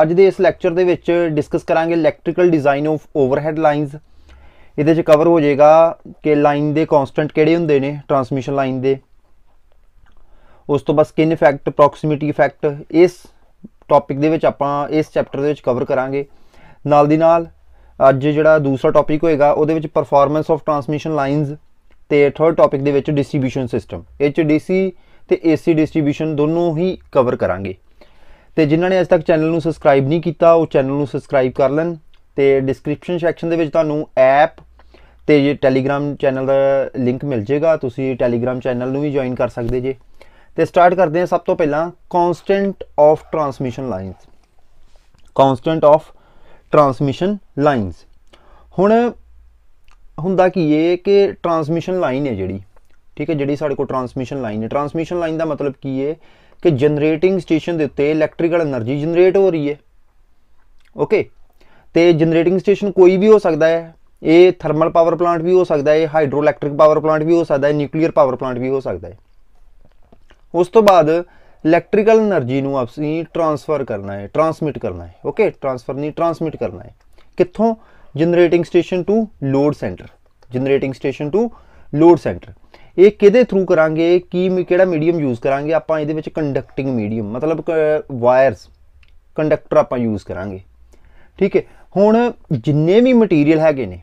ਅੱਜ ਦੇ ਇਸ ਲੈਕਚਰ ਦੇ ਵਿੱਚ ਡਿਸਕਸ ਕਰਾਂਗੇ electrical design of overhead lines ਇਹਦੇ 'ਚ ਕਵਰ ਹੋ ਜਾਏਗਾ ਕਿ ਲਾਈਨ ਦੇ ਕਨਸਟੈਂਟ ਕਿਹੜੇ ਹੁੰਦੇ ਨੇ ਟਰਾਂਸਮਿਸ਼ਨ ਲਾਈਨ ਦੇ ਉਸ ਤੋਂ ਬਾਅਦ ਸਕਿਨ ਇਫੈਕਟ ਪ੍ਰੋਕਸੀਮਿਟੀ ਇਫੈਕਟ ਇਸ ਟੌਪਿਕ ਦੇ ਵਿੱਚ ਆਪਾਂ ਇਸ ਚੈਪਟਰ ਦੇ ਵਿੱਚ ਕਵਰ ਕਰਾਂਗੇ ਨਾਲ ਦੀ ਨਾਲ ਅੱਜ ਜਿਹੜਾ ਦੂਸਰਾ ਟੌਪਿਕ ਹੋਏਗਾ ਉਹਦੇ ਵਿੱਚ ਪਰਫਾਰਮੈਂਸ ਆਫ ਟਰਾਂਸਮਿਸ਼ਨ ਲਾਈਨਸ ਤੇ ਥਰਡ ਟੌਪਿਕ ਦੇ ਵਿੱਚ ਡਿਸਟ੍ਰੀਬਿਊਸ਼ਨ ਸਿਸਟਮ ਐਚਡੀਸੀ ਤੇ ਏਸੀ ਡਿਸਟ੍ਰੀਬਿਊਸ਼ਨ ਦੋਨੋਂ ਹੀ ਕਵਰ ਕਰਾਂਗੇ ਤੇ ਜਿਨ੍ਹਾਂ ਨੇ ਅਜੇ ਤੱਕ ਚੈਨਲ ਨੂੰ ਸਬਸਕ੍ਰਾਈਬ ਨਹੀਂ ਕੀਤਾ ਉਹ ਚੈਨਲ ਨੂੰ ਸਬਸਕ੍ਰਾਈਬ ਕਰ ਲੈਣ ਤੇ ਡਿਸਕ੍ਰਿਪਸ਼ਨ ਸੈਕਸ਼ਨ ਦੇ ਵਿੱਚ ਤੁਹਾਨੂੰ ਐਪ ਤੇ ਇਹ ਟੈਲੀਗ੍ਰam ਚੈਨਲ ਦਾ ਲਿੰਕ ਮਿਲ ਜੇਗਾ ਤੁਸੀਂ ਟੈਲੀਗ੍ਰam ਚੈਨਲ ਨੂੰ ਵੀ ਜੁਆਇਨ ਕਰ ਸਕਦੇ ਜੇ ਤੇ ਸਟਾਰਟ ਕਰਦੇ ਹਾਂ ਸਭ ਤੋਂ ਪਹਿਲਾਂ constant of transmission lines constant of transmission lines ਹੁਣ ਹੁੰਦਾ ਕੀ ਇਹ ਕਿ ਟਰਾਂਸਮਿਸ਼ਨ ਲਾਈਨ ਹੈ ਜਿਹੜੀ ਠੀਕ ਹੈ ਜਿਹੜੀ ਸਾਡੇ ਕੋਲ ਟਰਾਂਸਮਿਸ਼ਨ ਲਾਈਨ ਹੈ ਟਰਾਂਸਮਿਸ਼ਨ ਲਾਈਨ ਦਾ ਮਤਲਬ ਕੀ ਹੈ ਕਿ ਜਨਰੇਟਿੰਗ ਸਟੇਸ਼ਨ ਦੇ ਉੱਤੇ ਇਲੈਕਟ੍ਰੀਕਲ એનર્ਜੀ ਜਨਰੇਟ ਹੋ ਰਹੀ ਹੈ ਓਕੇ ਤੇ ਜਨਰੇਟਿੰਗ ਸਟੇਸ਼ਨ ਕੋਈ ਵੀ ਹੋ ਸਕਦਾ ਹੈ ਇਹ ਥਰਮਲ ਪਾਵਰ ਪਲਾਂਟ ਵੀ ਹੋ ਸਕਦਾ ਹੈ ਹਾਈਡਰੋ ਇਲੈਕਟ੍ਰਿਕ ਪਾਵਰ ਪਲਾਂਟ ਵੀ ਹੋ ਸਕਦਾ ਹੈ ਨਿਊਕਲੀਅਰ ਪਾਵਰ ਪਲਾਂਟ ਵੀ ਹੋ ਸਕਦਾ ਹੈ ਉਸ ਤੋਂ ਬਾਅਦ ਇਲੈਕਟ੍ਰੀਕਲ એનર્ਜੀ ਨੂੰ ਆਪਸੀ ਟਰਾਂਸਫਰ ਕਰਨਾ ਹੈ ਟਰਾਂਸਮਿਟ ਕਰਨਾ ਹੈ ਓਕੇ ਟਰਾਂਸਫਰ ਨਹੀਂ ਟਰਾਂਸਮਿਟ ਕਰਨਾ ਹੈ ਕਿੱਥੋਂ generating station to load centre generating station to load centre ਇਹ ਕਿਹਦੇ ਥਰੂ ਕਰਾਂਗੇ ਕੀ ਕਿਹੜਾ ਮੀਡੀਅਮ ਯੂਜ਼ ਕਰਾਂਗੇ ਆਪਾਂ ਇਹਦੇ ਵਿੱਚ ਕੰਡਕਟਿੰਗ ਮੀਡੀਅਮ ਮਤਲਬ ਵਾਇਰਸ ਕੰਡਕਟਰ ਆਪਾਂ ਯੂਜ਼ ਕਰਾਂਗੇ ਠੀਕ ਹੈ ਹੁਣ ਜਿੰਨੇ ਵੀ ਮਟੀਰੀਅਲ ਹੈਗੇ ਨੇ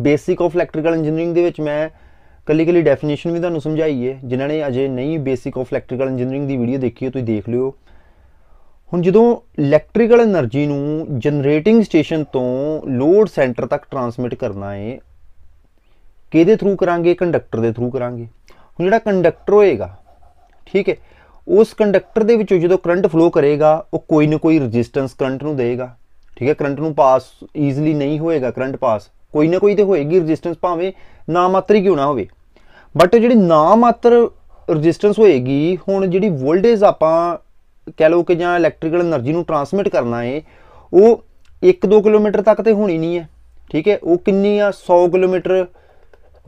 ਬੇਸਿਕ ਆਫ ਇਲੈਕਟ੍ਰੀਕਲ ਇੰਜੀਨੀਅਰਿੰਗ ਦੇ ਵਿੱਚ ਮੈਂ ਕੱਲੀ ਕੱਲੀ ਡੈਫੀਨੇਸ਼ਨ ਵੀ ਤੁਹਾਨੂੰ ਸਮਝਾਈ ਹੈ ਜਿਨ੍ਹਾਂ ਨੇ ਅਜੇ ਨਹੀਂ ਬੇਸਿਕ ਆਫ ਇਲੈਕਟ੍ਰੀਕਲ ਇੰਜੀਨੀਅਰਿੰਗ ਦੀ ਵੀਡੀਓ ਦੇਖੀ ਹੋ ਤੁਸੀਂ ਦੇਖ ਲਿਓ ਹੁਣ ਜਦੋਂ ਇਲੈਕਟ੍ਰੀਕਲ એનર્ਜੀ ਨੂੰ ਜਨਰੇਟਿੰਗ ਸਟੇਸ਼ਨ ਤੋਂ ਲੋਡ ਸੈਂਟਰ ਤੱਕ ਟਰਾਂਸਮਿਟ ਕਰਨਾ ਹੈ ਕਿਹਦੇ ਥਰੂ ਕਰਾਂਗੇ ਕੰਡਕਟਰ ਦੇ ਥਰੂ ਕਰਾਂਗੇ ਹੁਣ ਜਿਹੜਾ ਕੰਡਕਟਰ ਹੋਏਗਾ ਠੀਕ ਹੈ ਉਸ ਕੰਡਕਟਰ ਦੇ ਵਿੱਚੋਂ ਜਦੋਂ ਕਰੰਟ ਫਲੋ ਕਰੇਗਾ ਉਹ ਕੋਈ ਨਾ ਕੋਈ ਰੈਜ਼ਿਸਟੈਂਸ ਕਰੰਟ ਨੂੰ ਦੇਗਾ ਠੀਕ ਹੈ ਕਰੰਟ ਨੂੰ ਪਾਸ ਈਜ਼ੀਲੀ ਨਹੀਂ ਹੋਏਗਾ ਕਰੰਟ ਪਾਸ ਕੋਈ ਨਾ ਕੋਈ ਤੇ ਹੋਏਗੀ ਰੈਜ਼ਿਸਟੈਂਸ ਭਾਵੇਂ ਨਾ ਮਾਤਰ ਹੀ ਕਿਉਂ ਨਾ ਹੋਵੇ ਬਟ ਜਿਹੜੀ ਨਾ ਮਾਤਰ ਰੈਜ਼ਿਸਟੈਂਸ ਹੋਏਗੀ ਹੁਣ ਜਿਹੜੀ ਵੋਲਟੇਜ ਆਪਾਂ ਕਹਿ ਲਓ ਕਿ ਜਾਂ ਇਲੈਕਟ੍ਰੀਕਲ એનર્ਜੀ ਨੂੰ ਟਰਾਂਸਮਿਟ ਕਰਨਾ ਹੈ ਉਹ 1-2 ਕਿਲੋਮੀਟਰ ਤੱਕ ਤੇ ਹੋਣੀ ਨਹੀਂ ਹੈ ਠੀਕ ਹੈ ਉਹ ਕਿੰਨੀ ਆ 100 ਕਿਲੋਮੀਟਰ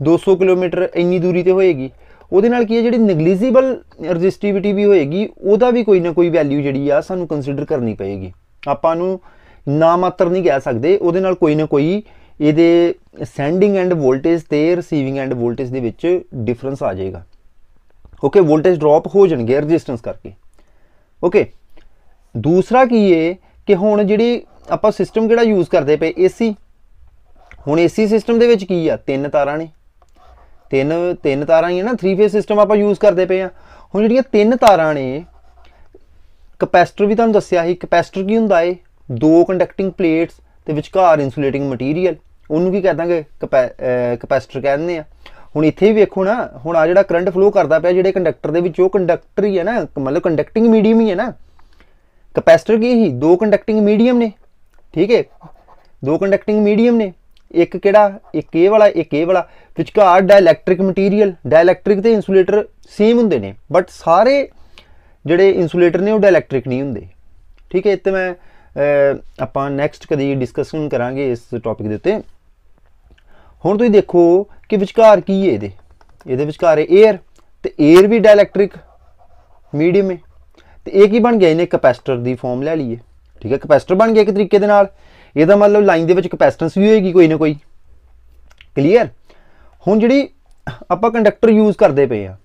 200 ਕਿਲੋਮੀਟਰ ਇੰਨੀ ਦੂਰੀ ਤੇ ਹੋਏਗੀ ਉਹਦੇ ਨਾਲ ਕੀ ਹੈ ਜਿਹੜੀ ਨੈਗਲੀਜੀਬਲ ਰੈਜ਼ਿਸਟਿਵਿਟੀ ਵੀ ਹੋਏਗੀ ਉਹਦਾ ਵੀ ਕੋਈ ਨਾ ਕੋਈ ਵੈਲਿਊ ਜਿਹੜੀ ਆ ਸਾਨੂੰ ਕੰਸੀਡਰ ਕਰਨੀ ਪਏਗੀ ਆਪਾਂ ਨੂੰ ਨਾ ਮਾਤਰ ਨਹੀਂ ਕਹਿ ਸਕਦੇ ਉਹਦੇ ਨਾਲ ਕੋਈ ਨਾ ਕੋਈ ਇਹਦੇ ਸੈਂਡਿੰਗ ਐਂਡ ਵੋਲਟੇਜ ਤੇ ਰਿਸੀਵਿੰਗ ਐਂਡ ਵੋਲਟੇਜ ਦੇ ਵਿੱਚ ਡਿਫਰੈਂਸ ਆ ਜਾਏਗਾ ਓਕੇ ਵੋਲਟੇਜ ਡ੍ਰੌਪ ਹੋ ਜਾਣਗੇ ਰੈਜ਼ਿਸਟੈਂਸ ਕਰਕੇ ਓਕੇ ਦੂਸਰਾ ਕੀ ਹੈ ਕਿ ਹੁਣ ਜਿਹੜੀ ਆਪਾਂ ਸਿਸਟਮ ਕਿਹੜਾ ਯੂਜ਼ ਕਰਦੇ ਪਏ ਏਸੀ ਹੁਣ ਏਸੀ ਸਿਸਟਮ ਦੇ ਵਿੱਚ ਕੀ ਆ ਤਿੰਨ ਤਾਰਾਂ ਨੇ ਤਿੰਨ ਤਿੰਨ ਤਾਰਾਂ ਹੀ ਹੈ ਨਾ 3 ਫੇਸ ਸਿਸਟਮ ਆਪਾਂ ਯੂਜ਼ ਕਰਦੇ ਪਏ ਆ ਹੁਣ ਜਿਹੜੀਆਂ ਤਿੰਨ ਤਾਰਾਂ ਨੇ ਕਪੈਸਟਰ ਵੀ ਤੁਹਾਨੂੰ ਦੱਸਿਆ ਸੀ ਕਪੈਸਟਰ ਕੀ ਹੁੰਦਾ ਏ ਦੋ ਕੰਡਕਟਿੰਗ ਪਲੇਟਸ ਤੇ ਵਿਚਕਾਰ ਇਨਸੂਲੇਟਿੰਗ ਮਟੀਰੀਅਲ ਉਹਨੂੰ ਕੀ ਕਹਦਾਂਗੇ ਕਪੈਸਟਰ ਕਹਿੰਦੇ ਆ ਹੁਣ ਇੱਥੇ ਵੀ ਵੇਖੋ ਨਾ ਹੁਣ ਆ ਜਿਹੜਾ ਕਰੰਟ ਫਲੋ ਕਰਦਾ ਪਿਆ ਜਿਹੜੇ ਕੰਡਕਟਰ ਦੇ ਵਿੱਚ ਉਹ ਕੰਡਕਟਰ ਹੀ ਹੈ ਨਾ ਮਤਲਬ ਕੰਡਕਟਿੰਗ ਮੀਡੀਅਮ ਹੀ ਹੈ ਨਾ ਕਪੈਸਟਰ ਕੀ ਹੀ ਦੋ ਕੰਡਕਟਿੰਗ ਮੀਡੀਅਮ ਨੇ ਠੀਕ ਹੈ ਦੋ ਕੰਡਕਟਿੰਗ ਮੀਡੀਅਮ ਨੇ ਇੱਕ ਕਿਹੜਾ ਇੱਕ ਇਹ ਵਾਲਾ ਇੱਕ ਇਹ ਵਾਲਾ ਵਿਚਕਾਰ ਡਾਇਲੈਕਟ੍ਰਿਕ ਮਟੀਰੀਅਲ ਡਾਇਲੈਕਟ੍ਰਿਕ ਤੇ ਇਨਸੂਲੇਟਰ ਸੇਮ ਹੁੰਦੇ ਨੇ ਬਟ ਸਾਰੇ ਜਿਹੜੇ ਇਨਸੂਲੇਟਰ ਨੇ ਉਹ ਡਾਇਲੈਕਟ੍ਰਿਕ ਨਹੀਂ ਹੁੰਦੇ ਠੀਕ ਹੈ ਇੱਥੇ ਮੈਂ ਆਪਾਂ ਨੈਕਸਟ ਕਦੀ ਡਿਸਕਸ਼ਨ ਕਰਾਂਗੇ ਇਸ ਟੌਪਿਕ ਦੇ ਉੱਤੇ ਹੁਣ ਤੁਸੀਂ ਦੇਖੋ ਕਿ ਵਿਚਕਾਰ ਕੀ ਹੈ ਇਹਦੇ ਇਹਦੇ ਵਿਚਕਾਰ ਹੈ 에ਅਰ ਤੇ 에ਅਰ ਵੀ ਡਾਇਲੈਕਟ੍ਰਿਕ ਮੀਡੀਅਮ ਹੈ ਤੇ ਇਹ ਕੀ ਬਣ ਗਿਆ ਇਹਨੇ ਕੈਪੈਸਿਟਰ ਦੀ ਫਾਰਮ ਲੈ ਲਈਏ ਠੀਕ ਹੈ ਕੈਪੈਸਿਟਰ ਬਣ ਗਿਆ ਇੱਕ ਤਰੀਕੇ ਦੇ ਨਾਲ ਇਹਦਾ ਮਤਲਬ ਲਾਈਨ ਦੇ ਵਿੱਚ ਕੈਪੈਸਿਟੈਂਸ ਵੀ ਹੋਏਗੀ ਕੋਈ ਨਾ ਕੋਈ ਕਲੀਅਰ ਹੁਣ ਜਿਹੜੀ ਆਪਾਂ ਕੰਡਕਟਰ ਯੂਜ਼ ਕਰਦੇ ਪਏ ਆ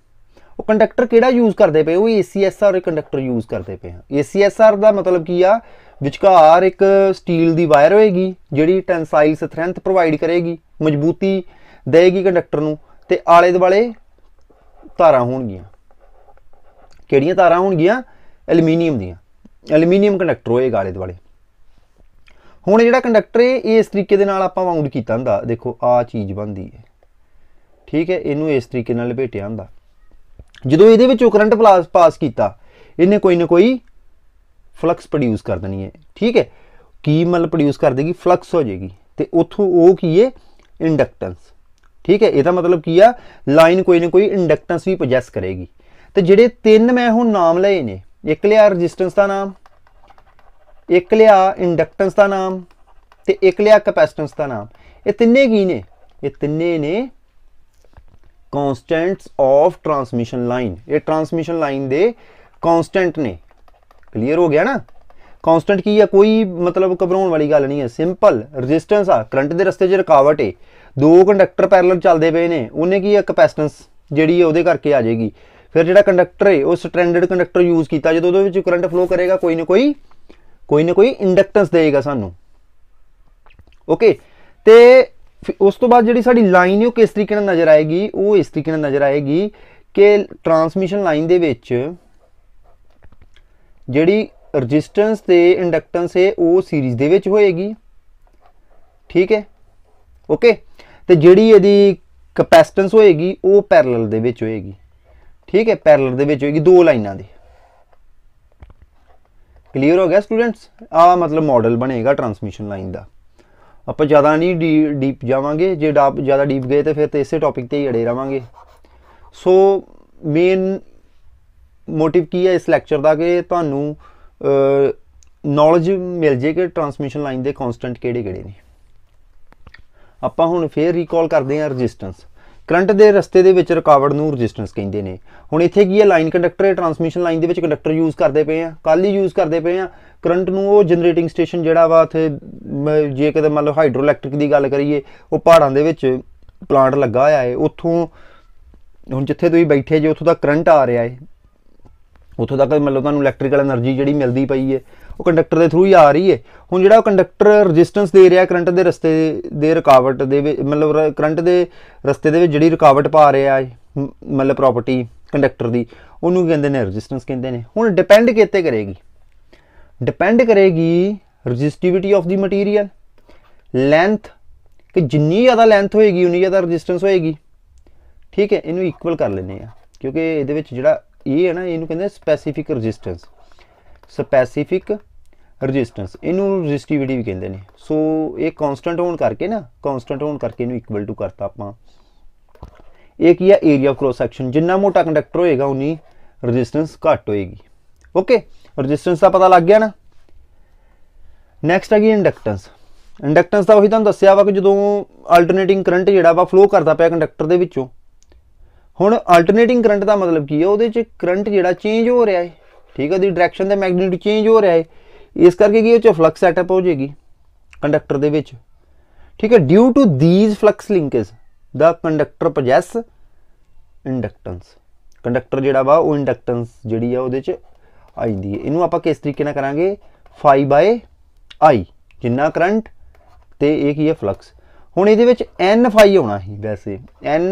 ਉਹ ਕੰਡਕਟਰ ਕਿਹੜਾ ਯੂਜ਼ ਕਰਦੇ ਪਏ ਉਹ ACSR ਕੰਡਕਟਰ ਯੂਜ਼ ਕਰਦੇ ਪਏ ਆ ACSR ਦਾ ਮਤਲਬ ਕੀ ਆ ਵਿਚਕਾਰ ਇੱਕ ਸਟੀਲ ਦੀ ਵਾਇਰ ਹੋਏਗੀ ਜਿਹੜੀ ਟੈਂਸਾਈਲ ਸਟਰੈਂਥ ਪ੍ਰੋਵਾਈਡ ਕਰੇਗੀ ਮਜ਼ਬੂਤੀ ਦੇਗੀ ਕੰਡਕਟਰ ਨੂੰ ਤੇ ਆਲੇ ਦੁਆਲੇ ਤਾਰਾਂ ਹੋਣਗੀਆਂ ਕਿਹੜੀਆਂ ਤਾਰਾਂ ਹੋਣਗੀਆਂ ਐਲੂਮੀਨੀਅਮ ਦੀਆਂ ਐਲੂਮੀਨੀਅਮ ਕੰਡਕਟਰ ਹੋਏਗਾ ਆਲੇ ਦੁਆਲੇ ਹੁਣ ਜਿਹੜਾ ਕੰਡਕਟਰ ਇਹ ਇਸ ਤਰੀਕੇ ਦੇ ਨਾਲ ਆਪਾਂ ਵਾਉਂਡ ਕੀਤਾ ਹੁੰਦਾ ਦੇਖੋ ਆ ਚੀਜ਼ ਬਣਦੀ ਹੈ ਠੀਕ ਹੈ ਇਹਨੂੰ ਇਸ ਤਰੀਕੇ ਨਾਲ ਲਪੇਟਿਆ ਹੁੰਦਾ ਜਦੋਂ ਇਹਦੇ ਵਿੱਚੋਂ ਕਰੰਟ ਪਾਸ ਕੀਤਾ ਇਹਨੇ ਕੋਈ ਨਾ ਕੋਈ ਫਲਕਸ ਪ੍ਰੋਡਿਊਸ ਕਰ ਦੇਣੀ ਹੈ ਠੀਕ ਹੈ ਕੀ ਮਤਲਬ ਪ੍ਰੋਡਿਊਸ ਕਰ ਦੇਗੀ ਫਲਕਸ ਹੋ ਜਾਏਗੀ ਤੇ ਉਥੋਂ ਉਹ ਕੀ ਹੈ ਇੰਡਕਟੈਂਸ ਠੀਕ ਹੈ ਇਹਦਾ ਮਤਲਬ ਕੀ ਆ ਲਾਈਨ ਕੋਈ ਨਾ ਕੋਈ ਇੰਡਕਟੈਂਸ ਵੀ ਪੋਜੈਸ ਕਰੇਗੀ ਤੇ ਜਿਹੜੇ ਤਿੰਨ ਮੈਂ ਹੁਣ ਨਾਮ ਲਏ ਨੇ ਇੱਕ ਲਿਆ ਰੈਜ਼ਿਸਟੈਂਸ ਦਾ ਨਾਮ ਇੱਕ ਲਿਆ ਇੰਡਕਟੈਂਸ ਦਾ ਨਾਮ ਤੇ ਇੱਕ ਲਿਆ ਕੈਪੈਸਿਟੈਂਸ ਦਾ ਨਾਮ ਇਹ ਤਿੰਨੇ ਕੀ ਨੇ ਇਹ ਤਿੰਨੇ ਨੇ ਕਨਸਟੈਂਟਸ ਆਫ ਟਰਾਂਸਮਿਸ਼ਨ ਲਾਈਨ ਇਹ ਟਰਾਂਸਮਿਸ਼ਨ ਲਾਈਨ ਦੇ ਕਨਸਟੈਂਟ ਨੇ ਕਲੀਅਰ ਹੋ ਗਿਆ ਨਾ ਕਨਸਟੈਂਟ ਕੀ ਆ ਕੋਈ ਮਤਲਬ ਘਬਰਾਉਣ ਵਾਲੀ ਗੱਲ ਨਹੀਂ ਹੈ ਸਿੰਪਲ ਰੈਜ਼ਿਸਟੈਂਸ ਆ ਕਰੰਟ ਦੇ ਰਸਤੇ 'ਚ ਰੁਕਾਵਟ ਏ ਦੋ ਕੰਡਕਟਰ ਪੈਰਲਲ ਚੱਲਦੇ ਪਏ ਨੇ ਉਹਨੇ ਕੀ ਆ ਕਪੈਸਟੈਂਸ ਜਿਹੜੀ ਉਹਦੇ ਕਰਕੇ ਆ ਜਾਏਗੀ ਫਿਰ ਜਿਹੜਾ ਕੰਡਕਟਰ ਏ ਉਹ ਸਟੈਂਡਰਡ ਕੰਡਕਟਰ ਯੂਜ਼ ਕੀਤਾ ਜਦੋਂ ਉਹਦੇ ਵਿੱਚ ਕਰੰਟ ਫਲੋ ਕਰੇਗਾ ਕੋਈ ਨਾ ਕੋਈ ਕੋਈ ਨਾ ਕੋਈ ਇੰਡਕਟੈਂਸ ਦੇਏਗਾ ਸਾਨੂੰ ਓਕੇ ਤੇ ਉਸ ਤੋਂ ਬਾਅਦ ਜਿਹੜੀ ਸਾਡੀ ਲਾਈਨ ਉਹ ਕਿਸ ਤਰੀਕੇ ਨਾਲ ਨਜ਼ਰ ਆਏਗੀ ਉਹ ਇਸ ਤਰੀਕੇ ਨਾਲ ਨਜ਼ਰ ਆਏਗੀ ਕਿ ਟਰਾਂਸਮਿਸ਼ਨ ਲਾਈਨ ਦੇ ਵਿੱਚ ਜਿਹੜੀ ਰੈਜ਼ਿਸਟੈਂਸ ਤੇ ਇੰਡਕਟੈਂਸ ਹੈ ਉਹ ਸੀਰੀਜ਼ ਦੇ ਵਿੱਚ ਹੋਏਗੀ ਠੀਕ ਹੈ ਓਕੇ ਤੇ ਜਿਹੜੀ ਇਹਦੀ ਕਪੈਸਿਟੈਂਸ ਹੋਏਗੀ ਉਹ ਪੈਰਲਲ ਦੇ ਵਿੱਚ ਹੋਏਗੀ ਠੀਕ ਹੈ ਪੈਰਲਲ ਦੇ ਵਿੱਚ ਹੋਏਗੀ ਦੋ ਲਾਈਨਾਂ ਦੀ ਕਲੀਅਰ ਹੋ ਗਿਆ ਸਟੂਡੈਂਟਸ ਆ ਮਤਲਬ ਮਾਡਲ ਬਣੇਗਾ ਟਰਾਂਸਮਿਸ਼ਨ ਲਾਈਨ ਦਾ ਆਪਾਂ ਜ਼ਿਆਦਾ ਨਹੀਂ ਡੀਪ ਜਾਵਾਂਗੇ ਜੇ ਡਾਪ ਜ਼ਿਆਦਾ ਡੀਪ ਗਏ ਤੇ ਫਿਰ ਤੇ ਇਸੇ ਟੌਪਿਕ ਤੇ ਹੀ ਅੜੇ ਰਵਾਂਗੇ ਸੋ ਮੇਨ ਮੋਟਿਵ ਕੀ ਹੈ ਇਸ ਲੈਕਚਰ ਦਾ ਕਿ ਤੁਹਾਨੂੰ ਨੌਲੇਜ ਮਿਲ ਜੇ ਕਿ ਟਰਾਂਸਮਿਸ਼ਨ ਲਾਈਨ ਦੇ ਕਨਸਟੈਂਟ ਕਿਹੜੇ ਕਿਹੜੇ ਨੇ ਆਪਾਂ ਹੁਣ ਫੇਰ ਰੀਕਾਲ ਕਰਦੇ ਹਾਂ ਰੈਜ਼ਿਸਟੈਂਸ ਕਰੰਟ ਦੇ ਰਸਤੇ ਦੇ ਵਿੱਚ ਰੁਕਾਵਟ ਨੂੰ ਰੈਜ਼ਿਸਟੈਂਸ ਕਹਿੰਦੇ ਨੇ ਹੁਣ ਇੱਥੇ ਕੀ ਹੈ ਲਾਈਨ ਕੰਡਕਟਰ ਹੈ ਟਰਾਂਸਮਿਸ਼ਨ ਲਾਈਨ ਦੇ ਵਿੱਚ ਕੰਡਕਟਰ ਯੂਜ਼ ਕਰਦੇ ਪਏ ਆ ਕੱਲ ਹੀ ਯੂਜ਼ ਕਰਦੇ ਪਏ ਆ ਕਰੰਟ ਨੂੰ ਉਹ ਜਨਰੇਟਿੰਗ ਸਟੇਸ਼ਨ ਜਿਹੜਾ ਵਾ ਉੱਥੇ ਜੇ ਕਿਤੇ ਮੰਨ ਲਓ ਹਾਈਡਰੋ ਇਲੈਕਟ੍ਰਿਕ ਦੀ ਗੱਲ ਕਰੀਏ ਉਹ ਪਹਾੜਾਂ ਦੇ ਵਿੱਚ ਪਲਾਂਟ ਲੱਗਾ ਹੋਇਆ ਹੈ ਉੱਥੋਂ ਹੁਣ ਜਿੱਥੇ ਤੁਸੀਂ ਬੈਠੇ ਜੇ ਉੱਥੋਂ ਦਾ ਕਰੰਟ ਆ ਰਿਹਾ ਹੈ ਉੱਥੋਂ ਮੰਨ ਮਤਲਬ ਤੁਹਾਨੂੰ ਇਲੈਕਟ੍ਰੀਕਲ એનર્ਜੀ ਜਿਹੜੀ ਮਿਲਦੀ ਪਈ ਹੈ ਉਹ ਕੰਡਕਟਰ ਦੇ ਥਰੂ ਹੀ ਆ ਰਹੀ ਹੈ ਹੁਣ ਜਿਹੜਾ ਉਹ ਕੰਡਕਟਰ ਰੈਜ਼ਿਸਟੈਂਸ ਦੇ ਰਿਹਾ ਕਰੰਟ ਦੇ ਰਸਤੇ ਦੇ ਰੁਕਾਵਟ ਦੇ ਮਤਲਬ ਕਰੰਟ ਦੇ ਰਸਤੇ ਦੇ ਵਿੱਚ ਜਿਹੜੀ ਰੁਕਾਵਟ ਪਾ ਰਿਹਾ ਹੈ ਮਤਲਬ ਪ੍ਰਾਪਰਟੀ ਕੰਡਕਟਰ ਦੀ ਉਹਨੂੰ ਕਹਿੰਦੇ ਨੇ ਰੈਜ਼ਿਸਟੈਂਸ ਕਹਿੰਦੇ ਨੇ ਹੁਣ ਡਿਪੈਂਡ ਕਿਤੇ ਕਰੇਗੀ ਡਿਪੈਂਡ ਕਰੇਗੀ resistivity of the material length ਕਿ ਜਿੰਨੀ ਜ਼ਿਆਦਾ ਲੈਂਥ ਹੋਏਗੀ ਉਨੀ ਜ਼ਿਆਦਾ ਰੈਜ਼ਿਸਟੈਂਸ ਹੋਏਗੀ ਠੀਕ ਹੈ ਇਹਨੂੰ ਇਕੁਅਲ ਕਰ ਲੈਨੇ ਆ ਕਿਉਂਕਿ ਇਹਦੇ ਵਿੱਚ ਜਿਹੜਾ ਇਹ ਹੈ ਨਾ ਇਹਨੂੰ ਕਹਿੰਦੇ ਸਪੈਸੀਫਿਕ ਰੈਜ਼ਿਸਟੈਂਸ ਸਪੈਸੀਫਿਕ ਰੈਜ਼ਿਸਟੈਂਸ ਇਹਨੂੰ ਰੈਜ਼ਿਸਟਿਵਿਟੀ ਵੀ ਕਹਿੰਦੇ ਨੇ ਸੋ ਇਹ ਕਨਸਟੈਂਟ ਹੋਣ ਕਰਕੇ ਨਾ ਕਨਸਟੈਂਟ ਹੋਣ ਕਰਕੇ ਇਹਨੂੰ ਇਕੁਅਲ ਟੂ ਕਰਤਾ ਆਪਾਂ ਇਹ ਕੀ ਹੈ ਏਰੀਆ ਆਫ ਕ੍ਰੋਸ ਸੈਕਸ਼ਨ ਜਿੰਨਾ ਮੋਟਾ ਕੰਡਕਟਰ ਹੋਏਗਾ ਉਨੀ ਰੈਜ਼ਿਸਟੈਂਸ ਘੱਟ ਹੋਏਗੀ ਓਕੇ ਰੈਜ਼ਿਸਟੈਂਸ ਦਾ ਪਤਾ ਲੱਗ ਗਿਆ ਨਾ ਨੈਕਸਟ ਹੈਗੀ ਇੰਡਕਟੈਂਸ ਇੰਡਕਟੈਂਸ ਦਾ ਉਹੀ ਤੁਹਾਨੂੰ ਦੱਸਿਆ ਵਾ ਕਿ ਜਦੋਂ ਆਲਟਰਨੇਟਿੰਗ ਕਰੰਟ ਜਿਹੜਾ ਵਾ ਫਲੋ ਕਰਦਾ ਪਿਆ ਕੰਡਕਟਰ ਦੇ ਵਿੱਚੋਂ ਹੁਣ ਆਲਟਰਨੇਟਿੰਗ ਕਰੰਟ ਦਾ ਮਤਲਬ ਕੀ ਹੈ ਉਹਦੇ 'ਚ ਕਰੰਟ ਜਿਹੜਾ ਚੇਂਜ ਹੋ ਰਿਹਾ ਹੈ ਠੀਕ ਹੈ ਦੀ ਡਾਇਰੈਕਸ਼ਨ ਤੇ ਮੈਗਨੀਟਿਊਡ ਚੇਂਜ ਹੋ ਰਿਹਾ ਹੈ ਇਸ ਕਰਕੇ ਕੀ ਇਹ ਚ ਫਲਕਸ ਸੈਟਅਪ ਹੋ ਜਾਏਗੀ ਕੰਡਕਟਰ ਦੇ ਵਿੱਚ ਠੀਕ ਹੈ due to this flux linkage ਦਾ ਕੰਡਕਟਰ ਪੋਜੈਸ ਇੰਡਕਟੈਂਸ ਕੰਡਕਟਰ ਜਿਹੜਾ ਵਾ ਉਹ ਇੰਡਕਟੈਂਸ ਜਿਹੜੀ ਆ ਉਹਦੇ ਚ ਆ ਜਾਂਦੀ ਹੈ ਇਹਨੂੰ ਆਪਾਂ ਕਿਸ ਤਰੀਕੇ ਨਾਲ ਕਰਾਂਗੇ 5 ਆਈ ਜਿੰਨਾ ਕਰੰਟ ਤੇ ਇਹ ਕੀ ਹੈ ਫਲਕਸ ਹੁਣ ਇਹਦੇ ਵਿੱਚ n ਫਾਈ ਹੋਣਾ ਹੀ ਵੈਸੇ n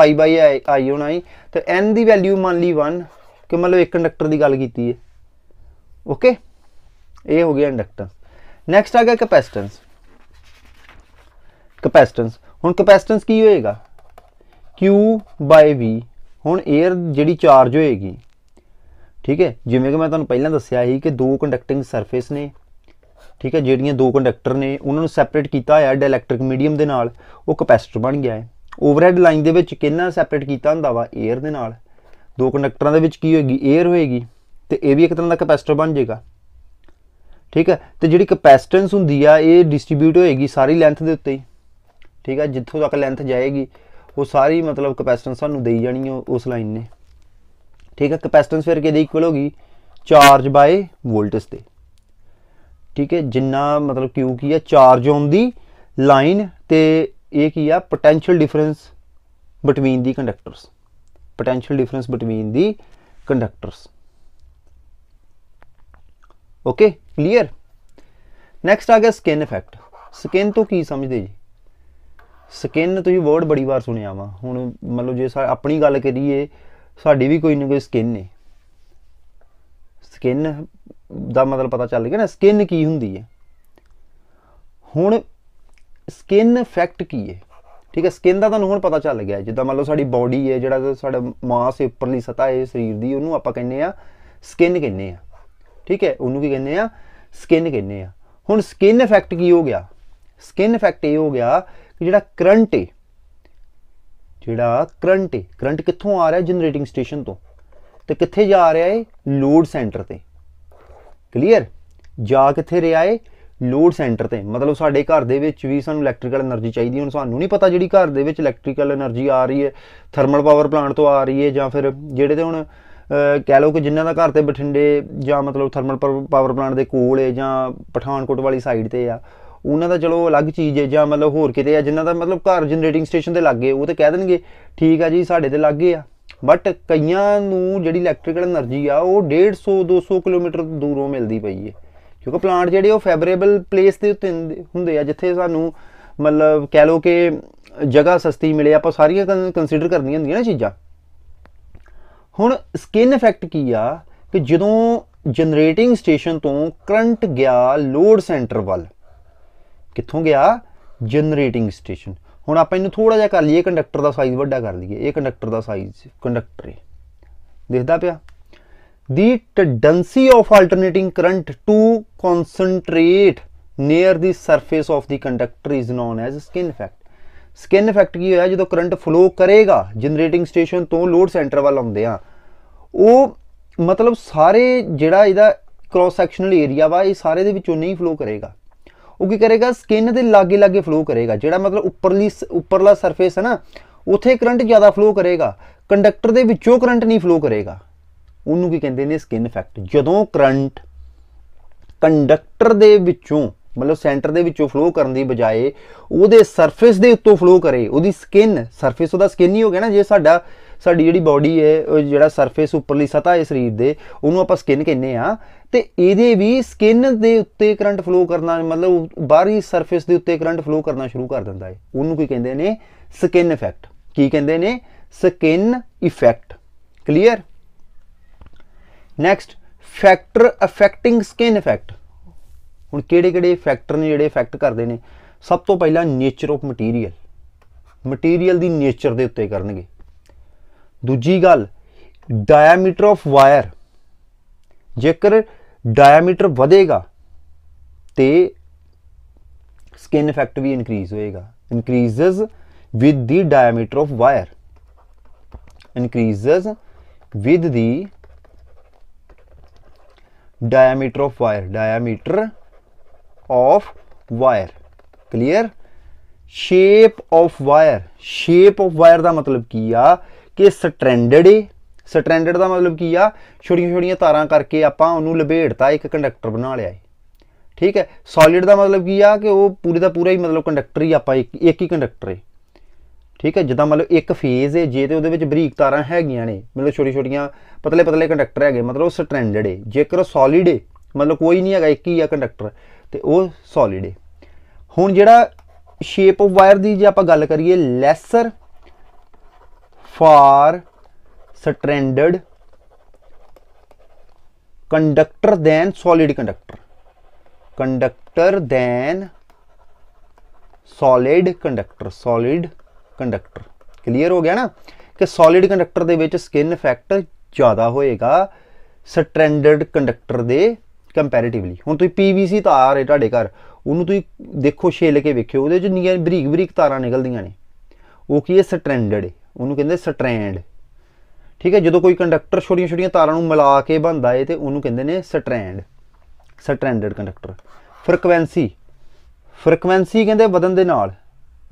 5 ਆਈ ਹੋਣਾ ਹੀ ਤੇ n ਦੀ ਵੈਲਿਊ ਮੰਨ ਲਈ 1 ਕਿ ਮਤਲਬ ਇੱਕ ਕੰਡਕਟਰ ਦੀ ਗੱਲ ਕੀਤੀ ਹੈ ਓਕੇ ਇਹ ਹੋ ਗਿਆ ਇੰਡਕਟੈਂਸ ਨੈਕਸਟ ਆ ਗਿਆ ਕੈਪੈਸਿਟੈਂਸ ਕੈਪੈਸਿਟੈਂਸ ਹੁਣ ਕੈਪੈਸਿਟੈਂਸ ਕੀ ਹੋਏਗਾ Q/V ਹੁਣ 에ਅਰ ਜਿਹੜੀ ਚਾਰਜ ਹੋਏਗੀ ਠੀਕ ਹੈ ਜਿਵੇਂ ਕਿ ਮੈਂ ਤੁਹਾਨੂੰ ਪਹਿਲਾਂ ਦੱਸਿਆ ਸੀ ਕਿ ਦੋ ਕੰਡਕਟਿੰਗ ਸਰਫੇਸ ਨੇ ਠੀਕ ਹੈ ਜਿਹੜੀਆਂ ਦੋ ਕੰਡਕਟਰ ਨੇ ਉਹਨਾਂ ਨੂੰ ਸੈਪਰੇਟ ਕੀਤਾ ਹੋਇਆ ਡਾਇਲੈਕਟ੍ਰਿਕ ਮੀਡੀਅਮ ਦੇ ਨਾਲ ਉਹ ਕੈਪੈਸਿਟਰ ਬਣ ਗਿਆ ਹੈ ਓਵਰਹੈਡ ਲਾਈਨ ਦੇ ਵਿੱਚ ਕਿੰਨਾ ਸੈਪਰੇਟ ਕੀਤਾ ਹੁੰਦਾ ਵਾ 에ਅਰ ਦੇ ਨਾਲ ਦੋ ਕੰਡਕਟਰਾਂ ਦੇ ਵਿੱਚ ਕੀ ਹੋਏਗੀ 에ਅਰ ਹੋਏਗੀ ਤੇ ਇਹ ਵੀ ਇੱਕ ਤਰ੍ਹਾਂ ਦਾ ਕੈਪੈਸਿਟਰ ਬਣ ਜਾਏਗਾ ਠੀਕ ਹੈ ਤੇ ਜਿਹੜੀ ਕਪੈਸਟੈਂਸ ਹੁੰਦੀ ਆ ਇਹ ਡਿਸਟ੍ਰੀਬਿਊਟ ਹੋਏਗੀ ਸਾਰੀ ਲੈਂਥ ਦੇ ਉੱਤੇ ਠੀਕ ਹੈ ਜਿੱਥੋਂ ਤੱਕ ਲੈਂਥ ਜਾਏਗੀ ਉਹ ਸਾਰੀ ਮਤਲਬ ਕਪੈਸਟੈਂਸ ਸਾਨੂੰ ਦੇਈ ਜਾਣੀ ਉਸ ਲਾਈਨ ਨੇ ਠੀਕ ਹੈ ਕਪੈਸਟੈਂਸ ਫਿਰ ਕਿਹਦੇ ਇਕੁਅਲ ਹੋਗੀ ਚਾਰਜ ਬਾਈ ਵੋਲਟੇਜ ਤੇ ਠੀਕ ਹੈ ਜਿੰਨਾ ਮਤਲਬ ਕਿਉਂ ਕੀ ਹੈ ਚਾਰਜ ਔਨ ਦੀ ਲਾਈਨ ਤੇ ਇਹ ਕੀ ਆ potential difference between the conductors potential difference between the conductors okay clear next ਆ ਗਿਆ ਸਕਿਨ ਇਫੈਕਟ ਸਕਿਨ ਤੋਂ ਕੀ ਸਮਝਦੇ ਜੀ ਸਕਿਨ ਤੁਸੀਂ ਵਰਡ ਬੜੀ ਵਾਰ ਸੁਣਿਆ ਵਾ ਹੁਣ ਮਤਲਬ ਜੇ ਆਪਣੀ ਗੱਲ ਕਰੀਏ ਸਾਡੀ ਵੀ ਕੋਈ ਨਾ ਕੋਈ ਸਕਿਨ ਨੇ ਸਕਿਨ ਦਾ ਮਤਲਬ ਪਤਾ ਚੱਲ ਗਿਆ ਨਾ ਸਕਿਨ ਕੀ ਹੁੰਦੀ ਹੈ ਹੁਣ ਸਕਿਨ ਇਫੈਕਟ ਕੀ ਹੈ ਠੀਕ ਹੈ ਸਕਿਨ ਦਾ ਤੁਹਾਨੂੰ ਹੁਣ ਪਤਾ ਚੱਲ ਗਿਆ ਜਿੱਦਾਂ ਮੰਨ ਲਓ ਸਾਡੀ ਬਾਡੀ ਹੈ ਜਿਹੜਾ ਸਾਡਾ ਮਾਸ ਹੈ ਉੱਪਰਲੀ ਸਤਾ ਹੈ ਸਰੀਰ ਦੀ ਉਹਨੂੰ ਆਪਾਂ ਕਹਿੰਦੇ ਆ ਸਕਿਨ ਕਹਿੰਦੇ ਆ ਠੀਕ ਹੈ ਉਹਨੂੰ ਕੀ ਕਹਿੰਦੇ ਆ ਸਕਿਨ ਕਹਿੰਦੇ ਆ ਹੁਣ ਸਕਿਨ ਇਫੈਕਟ ਕੀ ਹੋ ਗਿਆ ਸਕਿਨ ਇਫੈਕਟ ਇਹ ਹੋ ਗਿਆ ਕਿ ਜਿਹੜਾ ਕਰੰਟ ਹੈ ਜਿਹੜਾ ਕਰੰਟ ਹੈ ਕਰੰਟ ਕਿੱਥੋਂ ਆ ਰਿਹਾ ਜਨਰੇਟਿੰਗ ਸਟੇਸ਼ਨ ਤੋਂ ਤੇ ਕਿੱਥੇ ਜਾ ਰਿਹਾ ਹੈ ਲੋਡ ਸੈਂਟਰ ਤੇ ਕਲੀਅਰ ਜਾ ਕਿੱਥੇ ਰਿਹਾ ਹੈ ਲੋਡ ਸੈਂਟਰ ਤੇ ਮਤਲਬ ਸਾਡੇ ਘਰ ਦੇ ਵਿੱਚ ਵੀ ਸਾਨੂੰ ਇਲੈਕਟ੍ਰੀਕਲ એનર્ਜੀ ਚਾਹੀਦੀ ਹੁਣ ਸਾਨੂੰ ਨਹੀਂ ਪਤਾ ਜਿਹੜੀ ਘਰ ਦੇ ਵਿੱਚ ਇਲੈਕਟ੍ਰੀਕਲ એનર્ਜੀ ਆ ਰਹੀ ਹੈ ਥਰਮਲ ਪਾਵਰ ਪਲਾਂਟ ਤੋਂ ਆ ਰਹੀ ਹੈ ਜਾਂ ਫਿਰ ਜਿਹੜੇ ਤੇ ਹੁਣ ਕਹਿ ਲਓ ਕਿ ਜਿਨ੍ਹਾਂ ਦਾ ਘਰ ਤੇ ਬਠਿੰਡੇ ਜਾਂ ਮਤਲਬ ਥਰਮਲ ਪਾਵਰ ਪਲਾਂਟ ਦੇ ਕੋਲ ਹੈ ਜਾਂ ਪਠਾਨਕੋਟ ਵਾਲੀ ਸਾਈਡ ਤੇ ਆ ਉਹਨਾਂ ਦਾ ਚਲੋ ਅਲੱਗ ਚੀਜ਼ ਹੈ ਜਾਂ ਮਤਲਬ ਹੋਰ ਕਿਤੇ ਆ ਜਿਨ੍ਹਾਂ ਦਾ ਮਤਲਬ ਘਰ ਜਨਰੇਟਿੰਗ ਸਟੇਸ਼ਨ ਦੇ ਲੱਗੇ ਉਹ ਤੇ ਕਹਿ ਦੇਣਗੇ ਠੀਕ ਆ ਜੀ ਸਾਡੇ ਤੇ ਲੱਗੇ ਆ ਬਟ ਕਈਆਂ ਨੂੰ ਜਿਹੜੀ ਇਲੈਕਟ੍ਰੀਕਲ એનર્ਜੀ ਆ ਉਹ 150 200 ਕਿਲੋਮੀਟਰ ਦੂਰੋਂ ਮਿਲਦੀ ਪਈ ਹੈ ਕਿਉਂਕਿ ਪਲਾਂਟ ਜਿਹੜੇ ਉਹ ਫੇਵਰੇਬਲ ਪਲੇਸ ਦੇ ਉੱਤੇ ਹੁੰਦੇ ਆ ਜਿੱਥੇ ਸਾਨੂੰ ਮਤਲਬ ਕਹਿ ਲੋ ਕਿ ਜਗ੍ਹਾ ਸਸਤੀ ਮਿਲੇ ਆਪਾਂ ਸਾਰੀਆਂ ਕੰਸੀਡਰ ਕਰਨੀਆਂ ਹੁੰਦੀਆਂ ਨਾ ਚੀਜ਼ਾਂ ਹੁਣ ਸਕਿਨ ਇਫੈਕਟ ਕੀ ਆ ਕਿ ਜਦੋਂ ਜਨਰੇਟਿੰਗ ਸਟੇਸ਼ਨ ਤੋਂ ਕਰੰਟ ਗਿਆ ਲੋਡ ਸੈਂਟਰ ਵੱਲ ਕਿੱਥੋਂ ਗਿਆ ਜਨਰੇਟਿੰਗ ਸਟੇਸ਼ਨ ਹੁਣ ਆਪਾਂ ਇਹਨੂੰ ਥੋੜਾ ਜਿਹਾ ਕਰ ਲਈਏ ਕੰਡਕਟਰ ਦਾ ਸਾਈਜ਼ ਵੱਡਾ ਕਰ ਲਈਏ ਇਹ ਕੰਡਕਟਰ ਦਾ ਸਾਈਜ਼ ਕੰਡਕਟਰ ਹੈ ਦੇਖਦਾ ਪਿਆ the tendency of alternating current to concentrate near the surface of the conductor is known as skin effect skin effect ਕੀ ਹੋਇਆ ਜਦੋਂ ਕਰੰਟ ਫਲੋ ਕਰੇਗਾ ਜਨਰੇਟਿੰਗ ਸਟੇਸ਼ਨ ਤੋਂ ਲੋਡ ਸੈਂਟਰ ਵੱਲ ਆਉਂਦੇ ਆ ਉਹ ਮਤਲਬ ਸਾਰੇ ਜਿਹੜਾ ਇਹਦਾ ਕ੍ਰੋਸ ਸੈਕਸ਼ਨਲ ਏਰੀਆ ਵਾ ਇਹ ਸਾਰੇ ਦੇ ਵਿੱਚੋਂ ਨਹੀਂ ਫਲੋ ਕਰੇਗਾ ਉਹ ਕੀ ਕਰੇਗਾ ਸਕਿਨ ਦੇ ਲਾਗੇ ਲਾਗੇ ਫਲੋ ਕਰੇਗਾ ਜਿਹੜਾ ਮਤਲਬ ਉੱਪਰਲੀ ਉੱਪਰਲਾ ਸਰਫੇਸ ਹੈ ਨਾ ਉਥੇ ਕਰੰਟ ਜ਼ਿਆਦਾ ਫਲੋ ਕਰੇਗਾ ਕੰਡਕਟਰ ਦੇ ਵਿੱਚੋਂ ਕਰੰਟ ਨਹੀਂ ਫਲੋ ਕਰੇਗਾ ਉਹਨੂੰ ਕੀ ਕਹਿੰਦੇ ਨੇ ਸਕਿਨ ਇਫੈਕਟ ਜਦੋਂ ਕਰੰਟ ਕੰਡਕਟਰ ਦੇ ਵਿੱਚੋਂ ਮਤਲਬ ਸੈਂਟਰ ਦੇ ਵਿੱਚੋਂ ਫਲੋ ਕਰਨ ਦੀ ਬਜਾਏ ਉਹਦੇ ਸਰਫੇਸ ਦੇ ਉੱਤੋਂ ਫਲੋ ਕਰੇ ਉਹਦੀ ਸਕਿਨ ਸਰਫੇਸ ਉਹਦਾ ਸਕਿਨ ਹੀ ਹੋ ਗਿਆ ਨਾ ਜੇ ਸਾਡਾ ਸਾਡੀ ਜਿਹੜੀ ਬਾਡੀ ਹੈ ਉਹ ਜਿਹੜਾ ਸਰਫੇਸ ਉੱਪਰਲੀ ਸਤਾ ਹੈ ਸਰੀਰ ਦੇ ਉਹਨੂੰ ਆਪਾਂ ਸਕਿਨ ਕਹਿੰਦੇ ਆ ਤੇ ਇਹਦੇ ਵੀ ਸਕਿਨ ਦੇ ਉੱਤੇ ਕਰੰਟ ਫਲੋ ਕਰਨਾ ਮਤਲਬ ਬਾਹਰੀ ਸਰਫੇਸ ਦੇ ਉੱਤੇ ਕਰੰਟ ਫਲੋ ਕਰਨਾ ਸ਼ੁਰੂ ਕਰ ਦਿੰਦਾ ਹੈ ਉਹਨੂੰ ਕੀ ਕਹਿੰਦੇ ਨੇ ਸਕਿਨ ਇਫੈਕਟ ਕੀ ਕਹਿੰਦੇ ਨੇ skin effect clear next factor affecting skin effect ਹੁਣ ਕਿਹੜੇ-ਕਿਹੜੇ ਫੈਕਟਰ ਨੇ ਜਿਹੜੇ ਇਫੈਕਟ ਕਰਦੇ ਨੇ ਸਭ ਤੋਂ ਪਹਿਲਾਂ ਨੇਚਰ ਆਫ ਮਟੀਰੀਅਲ ਮਟੀਰੀਅਲ ਦੀ ਨੇਚਰ ਦੇ ਉੱਤੇ ਕਰਨਗੇ ਦੂਜੀ ਗੱਲ ਡਾਇਆਮੀਟਰ ਆਫ ਵਾਇਰ ਜੇਕਰ ਡਾਇਆਮੀਟਰ ਵਧੇਗਾ ਤੇ ਸਕਿਨ ਇਫੈਕਟ ਵੀ ਇਨਕਰੀਜ਼ ਹੋਏਗਾ increases with the diameter of wire increases with the diameter of wire diameter of wire clear shape of wire shape of wire ਦਾ ਮਤਲਬ ਕੀ ਆ ਕਿ stranded ਏ ਸਟ੍ਰੈਂਡਡ ਦਾ ਮਤਲਬ ਕੀ ਆ ਛੋਟੀਆਂ-ਛੋਟੀਆਂ ਤਾਰਾਂ ਕਰਕੇ ਆਪਾਂ ਉਹਨੂੰ ਲਪੇਟਤਾ ਇੱਕ ਕੰਡਕਟਰ ਬਣਾ ਲਿਆ ਹੈ ਠੀਕ ਹੈ ਸੋਲਿਡ ਦਾ ਮਤਲਬ ਕੀ ਆ ਕਿ ਉਹ ਪੂਰੇ ਦਾ ਪੂਰਾ ਹੀ ਮਤਲਬ ਕੰਡਕਟਰ ਹੀ ਆਪਾਂ ਇੱਕ ਇੱਕ ਹੀ ਕੰਡਕਟਰ ਹੈ ਠੀਕ ਹੈ ਜਿੱਦਾਂ ਮਤਲਬ ਇੱਕ ਫੇਜ਼ ਹੈ ਜੇ ਤੇ ਉਹਦੇ ਵਿੱਚ ਬਰੀਕ ਤਾਰਾਂ ਹੈਗੀਆਂ ਨੇ ਮਤਲਬ ਛੋਟੀ-ਛੋਟੀਆਂ ਪਤਲੇ-ਪਤਲੇ ਕੰਡਕਟਰ ਹੈਗੇ ਮਤਲਬ ਉਹ ਸਟ੍ਰੈਂਡਡ ਹੈ ਜੇਕਰ ਸੋਲਿਡ ਹੈ ਮਤਲਬ ਕੋਈ ਨਹੀਂ ਹੈਗਾ ਇੱਕ ਹੀ ਆ ਕੰਡਕਟਰ ਤੇ ਉਹ ਸੋਲਿਡ ਹੈ ਹੁਣ ਜਿਹੜਾ ਸ਼ੇਪ ਆਫ ਵਾਇਰ ਦੀ ਜੇ ਆਪਾਂ ਗੱਲ ਕਰੀਏ lesser for stranded conductor than solid conductor conductor than solid conductor solid conductor clear ਹੋ ਗਿਆ ਨਾ ਕਿ ਸੋਲਿਡ ਕੰਡਕਟਰ ਦੇ ਵਿੱਚ ਸਕਿਨ ਫੈਕਟਰ ਜ਼ਿਆਦਾ ਹੋਏਗਾ ਸਟ੍ਰੈਂਡਡ ਕੰਡਕਟਰ ਦੇ ਕੰਪੈਰੀਟਿਵਲੀ ਹੁਣ ਤੁਸੀਂ ਪੀਵੀਸੀ ਤਾਰ ਹੈ ਤੁਹਾਡੇ ਘਰ ਉਹਨੂੰ ਤੁਸੀਂ ਦੇਖੋ ਛੇਲ ਕੇ ਵੇਖਿਓ ਉਹਦੇ ਚ ਨੀਆਂ ਬਰੀਕ ਬਰੀਕ ਤਾਰਾਂ ਨਿਕਲਦੀਆਂ ਨੇ ਉਹ ਕੀ ਹੈ ਸਟ੍ਰੈਂਡਡ ਉਹਨੂੰ ਕਹਿੰਦੇ ਸਟ੍ਰੈਂਡ ਠੀਕ ਹੈ ਜਦੋਂ ਕੋਈ ਕੰਡਕਟਰ ਛੋਟੀਆਂ ਛੋਟੀਆਂ ਤਾਰਾਂ ਨੂੰ ਮਿਲਾ ਕੇ ਬੰਦਾ ਹੈ ਤੇ ਉਹਨੂੰ ਕਹਿੰਦੇ ਨੇ strand stranded conductor frequency frequency ਕਹਿੰਦੇ ਵਧਣ ਦੇ ਨਾਲ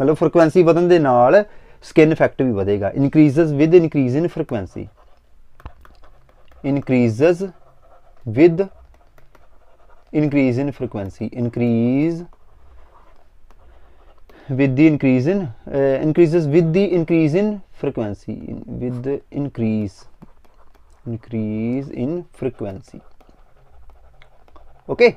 ਮਤਲਬ ਫ੍ਰੀਕਵੈਂਸੀ ਵਧਣ ਦੇ ਨਾਲ ਸਕਿਨ ਇਫੈਕਟ ਵੀ ਵਧੇਗਾ increases with increase in frequency increases with increase in frequency increase with the increase in uh, increases with the increase in frequency in, with the increase increase in frequency okay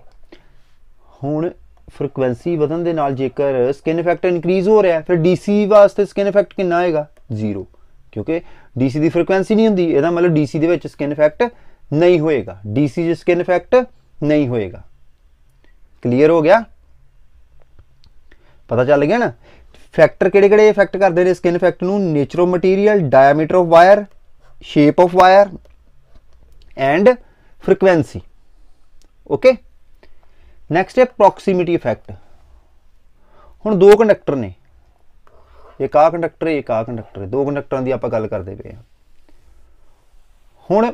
ਹੁਣ frequency ਵਧਣ ਦੇ ਨਾਲ ਜੇਕਰ skin effect increase ਹੋ ਰਿਹਾ ਫਿਰ DC ਵਾਸਤੇ skin effect ਕਿੰਨਾ ਆਏਗਾ ਜ਼ੀਰੋ ਕਿਉਂਕਿ ਡੀਸੀ ਦੀ ਫ੍ਰੀਕੁਐਂਸੀ ਨਹੀਂ ਹੁੰਦੀ ਇਹਦਾ ਮਤਲਬ ਡੀਸੀ ਦੇ ਵਿੱਚ ਸਕਿਨ ਇਫੈਕਟ ਨਹੀਂ ਹੋਏਗਾ ਡੀਸੀ 'ਚ ਸਕਿਨ ਇਫੈਕਟ ਨਹੀਂ ਹੋਏਗਾ ਕਲੀਅਰ ਹੋ ਗਿਆ ਪਤਾ ਚੱਲ ਗਿਆ ਨਾ ਫੈਕਟਰ ਕਿਹੜੇ-ਕਿਹੜੇ ਇਫੈਕਟ ਕਰਦੇ ਨੇ ਸਕਿਨ ਇਫੈਕਟ ਨੂੰ nature of material diameter of wire shape of wire and frequency okay next ਹੈ ਪ੍ਰੋਕਸੀਮਿਟੀ ਇਫੈਕਟ ਹੁਣ ਦੋ ਕੰਡਕਟਰ ਨੇ ਇੱਕ ਆ ਕੰਡਕਟਰ ਇੱਕ ਆ ਕੰਡਕਟਰ ਦੋ ਕੰਡਕਟਰਾਂ ਦੀ ਆਪਾਂ ਗੱਲ ਕਰਦੇ ਪਏ ਹਾਂ ਹੁਣ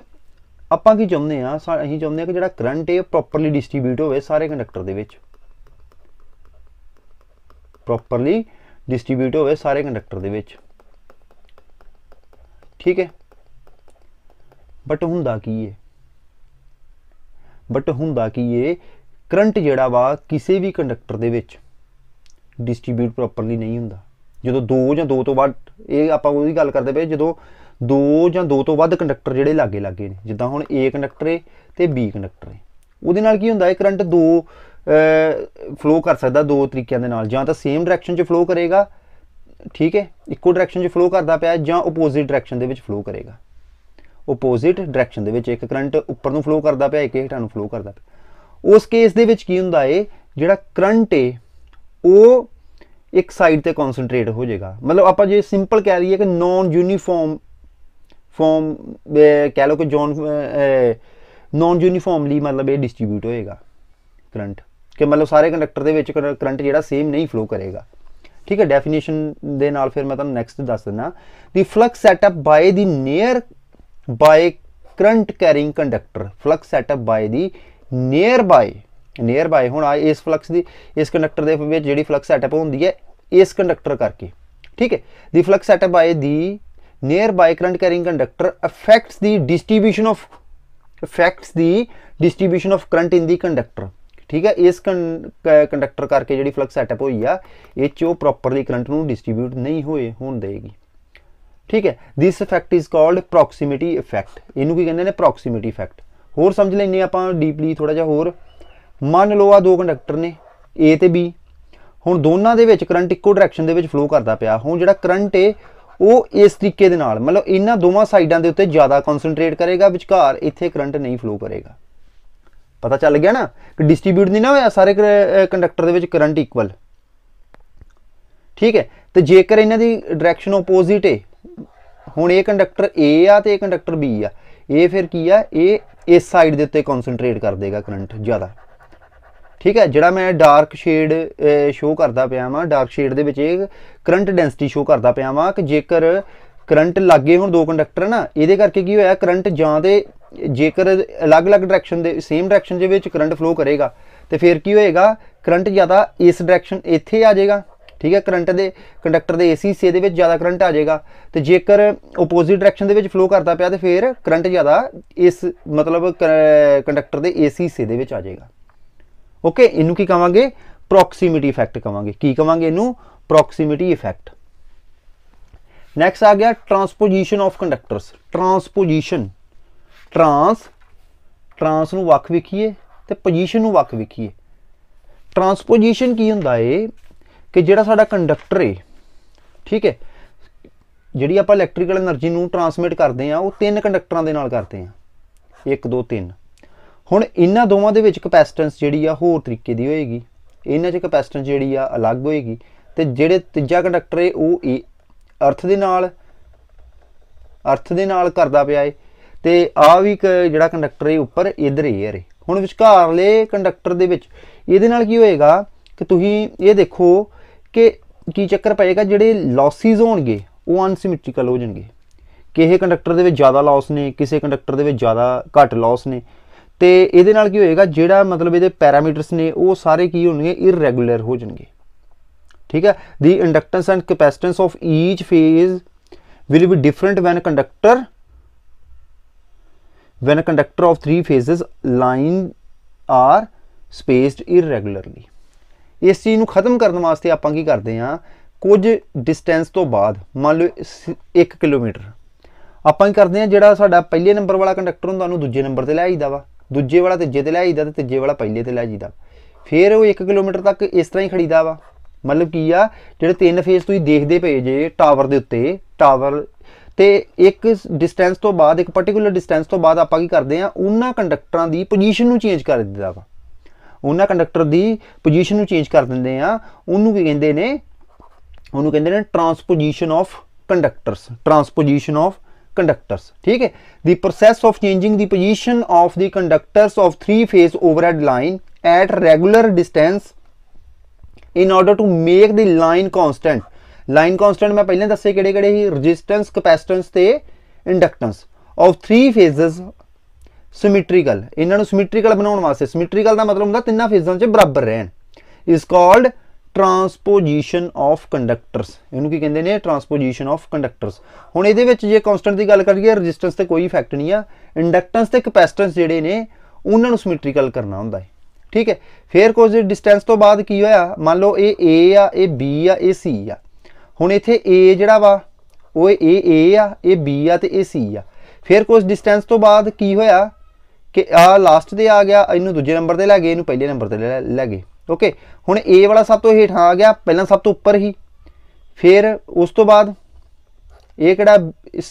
ਆਪਾਂ ਕੀ ਚਾਹੁੰਦੇ ਆ ਅਸੀਂ ਚਾਹੁੰਦੇ ਆ ਕਿ ਜਿਹੜਾ ਕਰੰਟ ਹੈ ਪ੍ਰੋਪਰਲੀ ਡਿਸਟ੍ਰੀਬਿਊਟ ਹੋਵੇ ਸਾਰੇ ਕੰਡਕਟਰ ਦੇ ਵਿੱਚ ਪ੍ਰੋਪਰਲੀ ਡਿਸਟ੍ਰੀਬਿਊਟ ਹੋਵੇ ਸਾਰੇ ਕੰਡਕਟਰ ਦੇ ਵਿੱਚ ਠੀਕ ਹੈ ਬਟ ਹੁੰਦਾ ਕੀ ਹੈ ਬਟ ਹੁੰਦਾ ਕੀ ਹੈ ਕਰੰਟ ਜਿਹੜਾ ਵਾ ਕਿਸੇ ਵੀ ਕੰਡਕਟਰ ਦੇ ਵਿੱਚ ਡਿਸਟ੍ਰੀਬਿਊਟ ਪ੍ਰੋਪਰਲੀ ਨਹੀਂ ਹੁੰਦਾ ਜਦੋਂ ਦੋ ਜਾਂ ਦੋ ਤੋਂ ਵੱਧ ਇਹ ਆਪਾਂ ਉਹਦੀ ਗੱਲ ਕਰਦੇ ਪਏ ਜਦੋਂ ਦੋ ਜਾਂ ਦੋ ਤੋਂ ਵੱਧ ਕੰਡਕਟਰ ਜਿਹੜੇ ਲਾਗੇ ਲਾਗੇ ਨੇ ਜਿੱਦਾਂ ਹੁਣ A ਕੰਡਕਟਰ ਏ ਤੇ B ਕੰਡਕਟਰ ਏ ਉਹਦੇ ਨਾਲ ਕੀ ਹੁੰਦਾ ਹੈ ਕਰੰਟ ਦੋ ਫਲੋ ਕਰ ਸਕਦਾ ਦੋ ਤਰੀਕਿਆਂ ਦੇ ਨਾਲ ਜਾਂ ਤਾਂ ਸੇਮ ਡਾਇਰੈਕਸ਼ਨ 'ਚ ਫਲੋ ਕਰੇਗਾ ਠੀਕ ਹੈ ਇੱਕੋ ਡਾਇਰੈਕਸ਼ਨ 'ਚ ਫਲੋ ਕਰਦਾ ਪਿਆ ਜਾਂ ਆਪੋਜ਼ਿਟ ਡਾਇਰੈਕਸ਼ਨ ਦੇ ਵਿੱਚ ਫਲੋ ਕਰੇਗਾ ਆਪੋਜ਼ਿਟ ਡਾਇਰੈਕਸ਼ਨ ਦੇ ਵਿੱਚ ਇੱਕ ਕਰੰਟ ਉੱਪਰ ਨੂੰ ਫਲੋ ਕਰਦਾ ਪਿਆ ਇੱਕ ਹੇਠਾਂ ਨੂੰ ਫਲੋ ਕਰਦਾ ਪਿਆ ਉਸ ਕੇਸ ਦੇ ਵਿੱਚ ਕੀ ਹੁੰਦਾ ਏ ਜਿਹੜਾ ਕਰੰਟ ਏ ਉਹ ਇੱਕ ਸਾਈਡ ਤੇ ਕਨਸੈਂਟਰੇਟ ਹੋ ਜਾਏਗਾ ਮਤਲਬ ਆਪਾਂ ਜੇ ਸਿੰਪਲ ਕਹਿ ਲਈਏ ਕਿ ਨਾਨ ਯੂਨੀਫਾਰਮ ਫਾਰਮ ਕਹਿ ਲੋ ਕਿ ਜੌਨ ਨਾਨ ਯੂਨੀਫਾਰਮਲੀ ਮਤਲਬ ਇਹ ਡਿਸਟ੍ਰੀਬਿਊਟ ਹੋਏਗਾ ਕਰੰਟ ਕਿ ਮਤਲਬ ਸਾਰੇ ਕੰਡਕਟਰ ਦੇ ਵਿੱਚ ਕਰੰਟ ਜਿਹੜਾ ਸੇਮ ਨਹੀਂ ਫਲੋ ਕਰੇਗਾ ਠੀਕ ਹੈ ਡੈਫੀਨੇਸ਼ਨ ਦੇ ਨਾਲ ਫਿਰ ਮੈਂ ਤੁਹਾਨੂੰ ਨੈਕਸਟ ਦੱਸ ਦਿੰਦਾ the flux set up by the nearby current carrying conductor flux set up by the nearby nearby ਹੁਣ ਇਸ ਫਲਕਸ ਦੀ ਇਸ ਕੰਡਕਟਰ ਦੇ ਵਿੱਚ ਜਿਹੜੀ ਫਲਕਸ ਸੈਟਅਪ ਹੁੰਦੀ ਹੈ ਇਸ ਕੰਡਕਟਰ ਕਰਕੇ ਠੀਕ ਹੈ the flux set up by the nearby current carrying conductor affects the distribution of affects the distribution of current in the conductor ਠੀਕ ਹੈ ਇਸ ਕੰਡਕਟਰ ਕਰਕੇ ਜਿਹੜੀ ਫਲਕਸ ਸੈਟਅਪ ਹੋਈ ਆ ਇਹ ਚੋ ਪ੍ਰੋਪਰਲੀ ਕਰੰਟ ਨੂੰ ਡਿਸਟ੍ਰਿਬਿਊਟ ਨਹੀਂ ਹੋਏ ਹੋਣ ਦੇਗੀ ਠੀਕ ਹੈ this effect is called proximity effect ਇਹਨੂੰ ਕੀ ਕਹਿੰਦੇ ਨੇ ਪ੍ਰੋਕਸੀਮਿਟੀ ਇਫੈਕਟ ਹੋਰ ਸਮਝ ਲੈਣੇ ਆਪਾਂ ਡੀਪਲੀ ਥੋੜਾ ਜਿਹਾ ਹੋਰ ਮੰਨ ਲਓ ਆ ਦੋ ਕੰਡਕਟਰ ਨੇ A ਤੇ B ਹੁਣ ਦੋਨਾਂ ਦੇ ਵਿੱਚ ਕਰੰਟ ਇੱਕੋ ਡਾਇਰੈਕਸ਼ਨ ਦੇ ਵਿੱਚ ਫਲੋ ਕਰਦਾ ਪਿਆ ਹੁਣ ਜਿਹੜਾ ਕਰੰਟ ਏ ਉਹ ਇਸ ਤਰੀਕੇ ਦੇ ਨਾਲ ਮਤਲਬ ਇਹਨਾਂ ਦੋਵਾਂ ਸਾਈਡਾਂ ਦੇ ਉੱਤੇ ਜ਼ਿਆਦਾ ਕਨਸੈਂਟਰੇਟ ਕਰੇਗਾ ਵਿਚਕਾਰ ਇੱਥੇ ਕਰੰਟ ਨਹੀਂ ਫਲੋ ਕਰੇਗਾ ਪਤਾ ਚੱਲ ਗਿਆ ਨਾ ਕਿ ਡਿਸਟ੍ਰੀਬਿਊਟ ਨਹੀਂ ਨਾ ਹੋਇਆ ਸਾਰੇ ਕੰਡਕਟਰ ਦੇ ਵਿੱਚ ਕਰੰਟ ਇਕੁਅਲ ਠੀਕ ਹੈ ਤੇ ਜੇਕਰ ਇਹਨਾਂ ਦੀ ਡਾਇਰੈਕਸ਼ਨ ਆਪੋਜ਼ਿਟ ਹੈ ਹੁਣ ਇਹ ਕੰਡਕਟਰ A ਆ ਤੇ ਇਹ ਕੰਡਕਟਰ B ਆ ਇਹ ਫਿਰ ਕੀ ਆ ਇਹ ਇਸ ਸਾਈਡ ਦੇ ਉੱਤੇ ਕਨਸੈਂਟਰੇਟ ਕਰ ਦੇਗਾ ਕਰੰਟ ਜ਼ਿਆਦਾ ਠੀਕ ਹੈ ਜਿਹੜਾ ਮੈਂ ਡਾਰਕ ਸ਼ੇਡ ਸ਼ੋ ਕਰਦਾ ਪਿਆ ਵਾਂ ਡਾਰਕ ਸ਼ੇਡ ਦੇ ਵਿੱਚ ਇਹ ਕਰੰਟ ਡੈਂਸਿਟੀ ਸ਼ੋ ਕਰਦਾ ਪਿਆ ਵਾਂ ਕਿ ਜੇਕਰ ਕਰੰਟ ਲੱਗੇ ਹੋਣ ਦੋ ਕੰਡਕਟਰ ਨਾ ਇਹਦੇ ਕਰਕੇ ਕੀ ਹੋਇਆ ਕਰੰਟ ਜਾਂ ਤੇ ਜੇਕਰ ਅਲੱਗ-ਅਲੱਗ ਡਾਇਰੈਕਸ਼ਨ ਦੇ ਸੇਮ ਡਾਇਰੈਕਸ਼ਨ ਦੇ ਵਿੱਚ ਕਰੰਟ ਫਲੋ ਕਰੇਗਾ ਤੇ ਫਿਰ ਕੀ ਹੋਏਗਾ ਕਰੰਟ ਜ਼ਿਆਦਾ ਇਸ ਡਾਇਰੈਕਸ਼ਨ ਇੱਥੇ ਆ ਜਾਏਗਾ ਠੀਕ ਹੈ ਕਰੰਟ ਦੇ ਕੰਡਕਟਰ ਦੇ ਏਸੀ ਸੇ ਦੇ ਵਿੱਚ ਜ਼ਿਆਦਾ ਕਰੰਟ ਆ ਜਾਏਗਾ ਤੇ ਜੇਕਰ ਆਪੋਜ਼ਿਟ ਡਾਇਰੈਕਸ਼ਨ ਦੇ ਵਿੱਚ ਫਲੋ ਕਰਦਾ ਪਿਆ ਤੇ ਫਿਰ ਕਰੰਟ ਜ਼ਿਆਦਾ ਇਸ ਮਤਲਬ ਕੰਡਕਟਰ ਦੇ ਏਸੀ ਸੇ ਦੇ ਵਿੱਚ ਆ ਜਾਏਗਾ ਓਕੇ ਇਹਨੂੰ ਕੀ ਕਵਾਂਗੇ ਪ੍ਰੋਕਸੀਮਿਟੀ ਇਫੈਕਟ ਕਵਾਂਗੇ ਕੀ ਕਵਾਂਗੇ ਇਹਨੂੰ ਪ੍ਰੋਕਸੀਮਿਟੀ ਇਫੈਕਟ ਨੈਕਸਟ ਆ ਗਿਆ transposition of conductors transposition trans trans ਨੂੰ ਵੱਖ ਵਿਖੀਏ ਤੇ ਪੋਜੀਸ਼ਨ ਨੂੰ ਵੱਖ ਵਿਖੀਏ ਟਰਾਂਸਪੋਜੀਸ਼ਨ ਕੀ ਹੁੰਦਾ ਏ ਕਿ ਜਿਹੜਾ ਸਾਡਾ ਕੰਡਕਟਰ ਏ ਠੀਕ ਹੈ ਜਿਹੜੀ ਆਪਾਂ ਇਲੈਕਟ੍ਰੀਕਲ એનર્ਜੀ ਨੂੰ ਟਰਾਂਸਮਿਟ ਕਰਦੇ ਆ ਉਹ ਤਿੰਨ ਕੰਡਕਟਰਾਂ ਦੇ ਨਾਲ ਕਰਦੇ ਆ 1 2 3 ਹੁਣ ਇਹਨਾਂ ਦੋਵਾਂ ਦੇ ਵਿੱਚ ਕਪੈਸਿਟੈਂਸ ਜਿਹੜੀ ਆ ਹੋਰ ਤਰੀਕੇ ਦੀ ਹੋਏਗੀ ਇਹਨਾਂ 'ਚ ਕਪੈਸਿਟੈਂਸ ਜਿਹੜੀ ਆ ਅਲੱਗ ਹੋਏਗੀ ਤੇ ਜਿਹੜੇ ਤੀਜਾ ਕੰਡਕਟਰ ਏ ਉਹ ਏ ਅਰਥ ਦੇ ਨਾਲ ਅਰਥ ਦੇ ਨਾਲ ਕਰਦਾ ਪਿਆ ਏ ਤੇ ਆ ਵੀ ਜਿਹੜਾ ਕੰਡਕਟਰ ਏ ਉੱਪਰ ਇਧਰ ਏ ਏ ਹੁਣ ਵਿਚਕਾਰਲੇ ਕੰਡਕਟਰ ਦੇ ਵਿੱਚ ਇਹਦੇ ਨਾਲ ਕੀ ਹੋਏਗਾ ਕਿ ਤੁਸੀਂ ਇਹ ਦੇਖੋ ਕਿ ਕੀ ਚੱਕਰ ਪਏਗਾ ਜਿਹੜੇ ਲਾਸਿਸ ਹੋਣਗੇ ਉਹ ਅਨਸਿਮੈਟ੍ਰਿਕਲ ਹੋ ਜਾਣਗੇ ਕਿਸੇ ਕੰਡਕਟਰ ਦੇ ਵਿੱਚ ਜ਼ਿਆਦਾ ਲਾਸ ਨੇ ਕਿਸੇ ਕੰਡਕਟਰ ਦੇ ਵਿੱਚ ਜ਼ਿਆਦਾ ਘੱਟ ਲਾਸ ਨੇ ਤੇ ਇਹਦੇ ਨਾਲ ਕੀ ਹੋਏਗਾ ਜਿਹੜਾ ਮਤਲਬ ਇਹਦੇ ਪੈਰਾਮੀਟਰਸ ਨੇ ਉਹ ਸਾਰੇ ਕੀ ਹੋਣਗੇ ਇਰੈਗੂਲਰ ਹੋ ਜਾਣਗੇ ਠੀਕ ਹੈ the inductance and capacitance of each phase will be different when conductor when a conductor of three phases line are spaced irregularly ਇਸ ਚੀਜ਼ ਨੂੰ ਖਤਮ ਕਰਨ ਵਾਸਤੇ ਆਪਾਂ ਕੀ ਕਰਦੇ ਆ ਕੁਝ ਡਿਸਟੈਂਸ ਤੋਂ ਬਾਅਦ ਮੰਨ ਲਓ 1 ਕਿਲੋਮੀਟਰ ਆਪਾਂ ਕੀ ਕਰਦੇ ਆ ਜਿਹੜਾ ਸਾਡਾ ਪਹਿਲੇ ਨੰਬਰ ਵਾਲਾ ਕੰਡਕਟਰ ਹੁੰਦਾ ਉਹਨੂੰ ਦੂਜੇ ਨੰਬਰ ਤੇ ਲੈ ਆਈਦਾ ਵਾ ਦੂਜੇ ਵਾਲਾ ਤੇ ਜਿੱਦ ਲੈ ਜੀਦਾ ਤੇ ਤੀਜੇ ਵਾਲਾ ਪਹਿਲੇ ਤੇ ਲੈ ਜੀਦਾ ਫਿਰ ਉਹ 1 ਕਿਲੋਮੀਟਰ ਤੱਕ ਇਸ ਤਰ੍ਹਾਂ ਹੀ ਖੜੀਦਾ ਵਾ ਮਤਲਬ ਕੀ ਆ ਜਿਹੜੇ ਤਿੰਨ ਫੇਸ ਤੁਸੀਂ ਦੇਖਦੇ ਪਏ ਜੇ ਟਾਵਰ ਦੇ ਉੱਤੇ ਟਾਵਰ ਤੇ ਇੱਕ ਡਿਸਟੈਂਸ ਤੋਂ ਬਾਅਦ ਇੱਕ ਪਾਰਟਿਕੂਲਰ ਡਿਸਟੈਂਸ ਤੋਂ ਬਾਅਦ ਆਪਾਂ ਕੀ ਕਰਦੇ ਆ ਉਹਨਾਂ ਕੰਡਕਟਰਾਂ ਦੀ ਪੋਜੀਸ਼ਨ ਨੂੰ ਚੇਂਜ ਕਰ ਦਿੰਦਾ ਵਾ ਉਹਨਾਂ ਕੰਡਕਟਰ ਦੀ ਪੋਜੀਸ਼ਨ ਨੂੰ ਚੇਂਜ ਕਰ ਦਿੰਦੇ ਆ ਉਹਨੂੰ ਕੀ ਕਹਿੰਦੇ ਨੇ ਉਹਨੂੰ ਕਹਿੰਦੇ ਨੇ transposition of conductors transposition of conductors ठीक है the process of changing the position of the conductors of three phase overhead line at regular distance in order to make the line constant line constant ਮੈਂ ਪਹਿਲਾਂ ਦੱਸੇ ਕਿਹੜੇ ਕਿਹੜੇ ਸੀ resistance capacitance ਤੇ inductance of three phases symmetrical ਇਹਨਾਂ ਨੂੰ symmetrical ਬਣਾਉਣ ਵਾਸਤੇ symmetrical ਦਾ ਮਤਲਬ ਹੁੰਦਾ ਤਿੰਨਾਂ ਫੇਜ਼ਾਂ 'ਚ ਬਰਾਬਰ ਰਹਿਣ is called transposition of conductors ਇਹਨੂੰ ਕੀ ਕਹਿੰਦੇ ਨੇ ਟਰਾਂਸਪੋਜੀਸ਼ਨ ਆਫ ਕੰਡਕਟਰਸ ਹੁਣ ਇਹਦੇ ਵਿੱਚ ਜੇ ਕਨਸਟੈਂਟ ਦੀ ਗੱਲ ਕਰੀਏ ਰੈਜ਼ਿਸਟੈਂਸ ਤੇ ਕੋਈ ਇਫੈਕਟ ਨਹੀਂ ਆ ਇੰਡਕਟੈਂਸ ਤੇ ਕਪੈਸਿਟੈਂਸ ਜਿਹੜੇ ਨੇ ਉਹਨਾਂ ਨੂੰ ਸਿਮੈਟ੍ਰੀਕਲ ਕਰਨਾ ਹੁੰਦਾ ਹੈ ਠੀਕ ਹੈ ਫੇਰ ਕੁਝ ਡਿਸਟੈਂਸ ਤੋਂ ਬਾਅਦ ਕੀ ਹੋਇਆ ਮੰਨ ਲਓ ਇਹ A ਆ ਇਹ B ਆ ਇਹ C ਆ ਹੁਣ ਇੱਥੇ A ਜਿਹੜਾ ਵਾ ਉਹ ਇਹ A ਆ ਇਹ B ਆ ਤੇ ਇਹ C ਆ ਫੇਰ ਕੁਝ ਡਿਸਟੈਂਸ ਤੋਂ ਬਾਅਦ ਕੀ ਹੋਇਆ ਕਿ ਆ ਲਾਸਟ ਤੇ ਆ ਗਿਆ ਇਹਨੂੰ ਦੂਜੇ ਨੰਬਰ ਤੇ ਲੈ ਗਏ ਇਹਨੂੰ ਪਹਿਲੇ ਨੰਬਰ ਤੇ ਲੈ ਗਏ ਓਕੇ ਹੁਣ A ਵਾਲਾ ਸਭ ਤੋਂ ਹੇਠਾਂ ਆ ਗਿਆ ਪਹਿਲਾਂ ਸਭ ਤੋਂ ਉੱਪਰ ਹੀ ਫਿਰ ਉਸ ਤੋਂ ਬਾਅਦ ਇਹ ਕਿਹੜਾ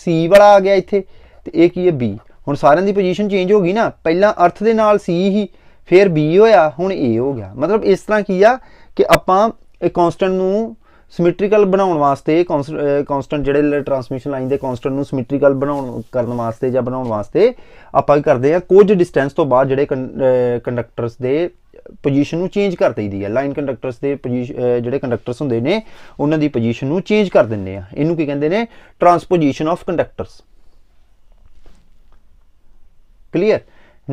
C ਵਾਲਾ ਆ ਗਿਆ ਇੱਥੇ ਤੇ ਇਹ ਕੀ ਹੈ B ਹੁਣ ਸਾਰਿਆਂ ਦੀ ਪੋਜੀਸ਼ਨ ਚੇਂਜ ਹੋ ਗਈ ਨਾ ਪਹਿਲਾਂ ਅਰਥ ਦੇ ਨਾਲ C ਹੀ ਫਿਰ B ਹੋਇਆ ਹੁਣ A ਹੋ ਗਿਆ ਮਤਲਬ ਇਸ ਤਰ੍ਹਾਂ ਕੀ ਆ ਕਿ ਆਪਾਂ ਇਹ ਕਨਸਟੈਂਟ ਨੂੰ ਸਿਮੈਟ੍ਰੀਕਲ ਬਣਾਉਣ ਵਾਸਤੇ ਕਨਸਟੈਂਟ ਜਿਹੜੇ ਟਰਾਂਸਮਿਸ਼ਨ ਲਾਈਨ ਦੇ ਕਨਸਟੈਂਟ ਨੂੰ ਸਿਮੈਟ੍ਰੀਕਲ ਬਣਾਉਣ ਕਰਨ ਵਾਸਤੇ ਜਾਂ ਬਣਾਉਣ ਵਾਸਤੇ ਆਪਾਂ ਕੀ ਕਰਦੇ ਆ ਕੁਝ ਡਿਸਟੈਂਸ ਤੋਂ ਬਾਅਦ ਜਿਹੜੇ ਕੰਡਕਟਰਸ ਦੇ ਪੋਜੀਸ਼ਨ ਨੂੰ ਚੇਂਜ ਕਰ ਦਈਦੀ ਹੈ ਲਾਈਨ ਕੰਡਕਟਰਸ ਦੇ ਜਿਹੜੇ ਕੰਡਕਟਰਸ ਹੁੰਦੇ ਨੇ ਉਹਨਾਂ ਦੀ ਪੋਜੀਸ਼ਨ ਨੂੰ ਚੇਂਜ ਕਰ ਦਿੰਦੇ ਆ ਇਹਨੂੰ ਕੀ ਕਹਿੰਦੇ ਨੇ transposition of conductors clear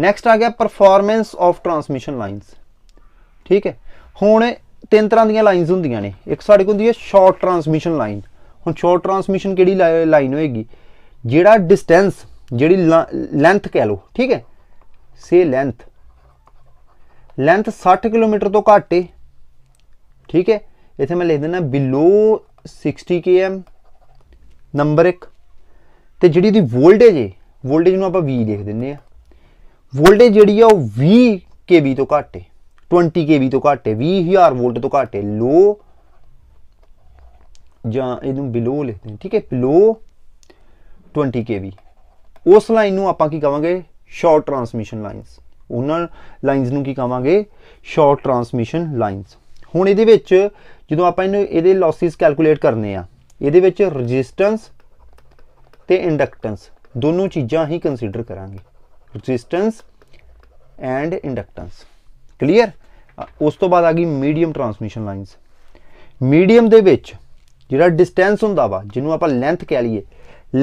next ਆ ਗਿਆ ਪਰਫਾਰਮੈਂਸ ਆਫ ਟਰਾਂਸਮਿਸ਼ਨ ਲਾਈਨਸ ਠੀਕ ਹੈ ਹੁਣ ਤਿੰਨ ਤਰ੍ਹਾਂ ਦੀਆਂ ਲਾਈਨਸ ਹੁੰਦੀਆਂ ਨੇ ਇੱਕ ਸਾਡੇ ਕੋਲ ਹੁੰਦੀ ਹੈ ਸ਼ਾਰਟ ਟਰਾਂਸਮਿਸ਼ਨ ਲਾਈਨ ਹੁਣ ਸ਼ਾਰਟ ਟਰਾਂਸਮਿਸ਼ਨ ਕਿਹੜੀ ਲਾਈਨ ਹੋਏਗੀ ਜਿਹੜਾ ਡਿਸਟੈਂਸ ਜਿਹੜੀ ਲੈਂਥ ਕਹਿ ਲਓ ਠੀਕ ਹੈ ਸੇ ਲੈਂਥ ਲੈਂਥ 60 ਕਿਲੋਮੀਟਰ ਤੋਂ ਘੱਟ ਹੈ ਠੀਕ ਹੈ ਇੱਥੇ ਮੈਂ ਲਿਖ ਦਿੰਦਾ ਬਿਲੋ 60 ਕੇਐਮ ਨੰਬਰ 1 ਤੇ ਜਿਹੜੀ ਦੀ ਵੋਲਟੇਜ ਹੈ ਵੋਲਟੇਜ ਨੂੰ ਆਪਾਂ V ਲਿਖ ਦਿੰਦੇ ਆ ਵੋਲਟੇਜ ਜਿਹੜੀ ਆ ਉਹ 20 kV ਤੋਂ ਘੱਟ ਹੈ 20 kV ਤੋਂ ਘੱਟ ਹੈ 20000 ਵੋਲਟ ਤੋਂ ਘੱਟ ਹੈ ਲੋ ਜਾਂ ਇਹਨੂੰ ਬਿਲੋ ਲਿਖਦੇ ਹਾਂ ਠੀਕ ਹੈ ਬਿਲੋ 20 kV ਉਸ ਲਾਈਨ ਨੂੰ ਆਪਾਂ ਕੀ ਕਵਾਂਗੇ ਸ਼ਾਰਟ ਟਰਾਂਸਮਿਸ਼ਨ ਲਾਈਨਸ ਉਹਨਾਂ ਲਾਈਨਸ ਨੂੰ ਕੀ ਕਵਾਂਗੇ ਸ਼ਾਰਟ ਟਰਾਂਸਮਿਸ਼ਨ ਲਾਈਨਸ ਹੁਣ ਇਹਦੇ ਵਿੱਚ ਜਦੋਂ ਆਪਾਂ ਇਹਨੂੰ ਇਹਦੇ ਲਾਸਿਸ ਕੈਲਕੂਲੇਟ ਕਰਨੇ ਆ ਇਹਦੇ ਵਿੱਚ ਰੈਜ਼ਿਸਟੈਂਸ ਤੇ ਇੰਡਕਟੈਂਸ ਦੋਨੋਂ ਚੀਜ਼ਾਂ ਹੀ ਕੰਸੀਡਰ ਕਰਾਂਗੇ ਰੈਜ਼ਿਸਟੈਂਸ ਐਂਡ ਇੰਡਕਟੈਂਸ ਕਲੀਅਰ ਉਸ ਤੋਂ ਬਾਅਦ ਆ ਗਈ ਮੀਡੀਅਮ ਟਰਾਂਸਮਿਸ਼ਨ ਲਾਈਨਸ ਮੀਡੀਅਮ ਦੇ ਵਿੱਚ ਜਿਹੜਾ ਡਿਸਟੈਂਸ ਹੁੰਦਾ ਵਾ ਜਿਹਨੂੰ ਆਪਾਂ ਲੈਂਥ ਕਹ ਲਈਏ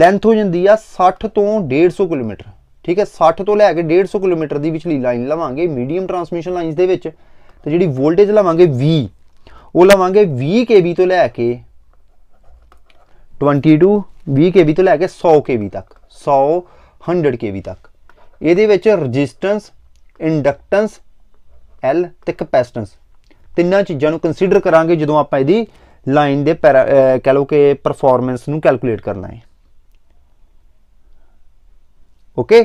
ਲੈਂਥ ਹੋ ਜਾਂਦੀ ਆ 60 ਤੋਂ 150 ਕਿਲੋਮੀਟਰ ਠੀਕ ਹੈ 60 ਤੋਂ ਲੈ ਕੇ 150 ਕਿਲੋਮੀਟਰ ਦੀ ਵਿਚਲੀ ਲਾਈਨ ਲਵਾਂਗੇ ਮੀਡੀਅਮ ਟਰਾਂਸਮਿਸ਼ਨ ਲਾਈਨਸ ਦੇ ਵਿੱਚ ਤੇ ਜਿਹੜੀ ਵੋਲਟੇਜ ਲਵਾਂਗੇ V ਉਹ ਲਵਾਂਗੇ 20 kV ਤੋਂ ਲੈ ਕੇ 22 20 kV ਤੋਂ ਲੈ ਕੇ 100 kV ਤੱਕ 100 100 kV ਤੱਕ ਇਹਦੇ ਵਿੱਚ ਰੈਜ਼ਿਸਟੈਂਸ ਇੰਡਕਟੈਂਸ L ਤੇ ਕੈਪੈਸਿਟੈਂਸ ਤਿੰਨਾਂ ਚੀਜ਼ਾਂ ਨੂੰ ਕੰਸੀਡਰ ਕਰਾਂਗੇ ਜਦੋਂ ਆਪਾਂ ਇਹਦੀ ਲਾਈਨ ਦੇ ਕਹ ਲਓ ਕਿ ਪਰਫਾਰਮੈਂਸ ਨੂੰ ਕੈਲਕੂਲੇਟ ਕਰਨਾ ਹੈ ਓਕੇ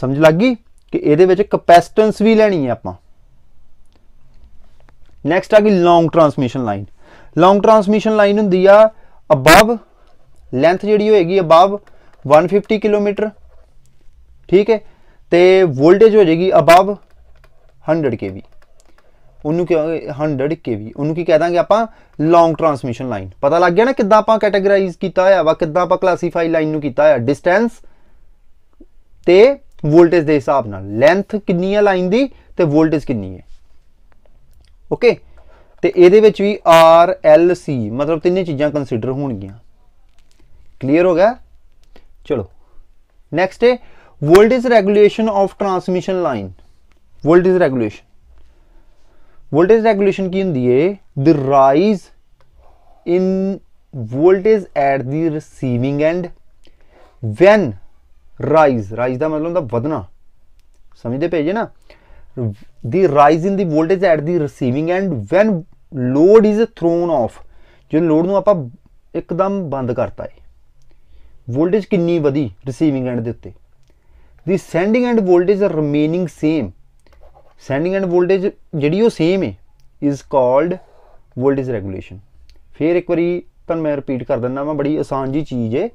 ਸਮਝ ਲੱਗ ਗਈ ਕਿ ਇਹਦੇ ਵਿੱਚ ਕਪੈਸਿਟੈਂਸ ਵੀ ਲੈਣੀ ਹੈ ਆਪਾਂ ਨੈਕਸਟ ਆ ਗਈ long transmission line long transmission line ਹੁੰਦੀ ਆ ਅਬਵ ਲੈਂਥ ਜਿਹੜੀ ਹੋਏਗੀ ਅਬਵ 150 ਕਿਲੋਮੀਟਰ ਠੀਕ ਹੈ ਤੇ ਵੋਲਟੇਜ ਹੋ ਜਾਏਗੀ ਅਬਵ 100 ਕੇਵੀ ਉਹਨੂੰ ਕਹਾਂਗੇ 100 ਕੇਵੀ ਉਹਨੂੰ ਕੀ ਕਹਿ ਦਾਂਗੇ ਆਪਾਂ ਲੌਂਗ ਟਰਾਂਸਮਿਸ਼ਨ ਲਾਈਨ ਪਤਾ ਲੱਗ ਗਿਆ ਨਾ ਕਿੱਦਾਂ ਆਪਾਂ ਕੈਟਾਗਰਾਈਜ਼ ਕੀਤਾ ਹੋਇਆ ਵਾ ਕਿੱਦਾਂ ਆਪਾਂ ਕਲਾਸੀਫਾਈ ਲਾਈਨ ਨੂੰ ਕੀਤਾ ਹੋਇਆ ਡਿਸਟੈਂਸ ਤੇ ਵੋਲਟੇਜ ਦੇ ਹਿਸਾਬ ਨਾਲ ਲੈਂਥ ਕਿੰਨੀ ਹੈ ਲਾਈਨ ਦੀ ਤੇ ਵੋਲਟੇਜ ਕਿੰਨੀ ਹੈ ਓਕੇ ਤੇ ਇਹਦੇ ਵਿੱਚ ਵੀ ਆਰ ਐਲ ਸੀ ਮਤਲਬ ਤਿੰਨੇ ਚੀਜ਼ਾਂ ਕੰਸੀਡਰ ਹੋਣਗੀਆਂ ਕਲੀਅਰ ਹੋ ਗਿਆ ਚਲੋ ਨੈਕਸਟ ਹੈ voltage regulation of transmission line voltage regulation voltage regulation ਕੀ ਹੁੰਦੀ ਹੈ the rise in voltage at the receiving end when rise rise ਦਾ ਮਤਲਬ ਹੁੰਦਾ ਵਧਣਾ ਸਮਝਦੇ ਪਏ ਜੇ ਨਾ the rise in the voltage at the receiving end when load is thrown off ਜੇ ਲੋਡ ਨੂੰ ਆਪਾਂ ਇੱਕਦਮ ਬੰਦ ਕਰਤਾ ਏ ਵੋਲਟੇਜ ਕਿੰਨੀ ਵਧੀ ਰਿਸੀਵਿੰਗ ਐਂਡ ਦੇ ਉੱਤੇ the sending end voltage are remaining same sending end voltage ਜਿਹੜੀ ਉਹ ਸੇਮ ਏ ਇਜ਼ ਕਾਲਡ ਵੋਲਟੇਜ ਰੈਗੂਲੇਸ਼ਨ ਫੇਰ ਇੱਕ ਵਾਰੀ ਤੁਹਾਨੂੰ ਮੈਂ ਰਿਪੀਟ ਕਰ ਦਿੰਦਾ ਮੈਂ ਬੜੀ ਆਸਾਨ ਜੀ ਚੀਜ਼ ਏ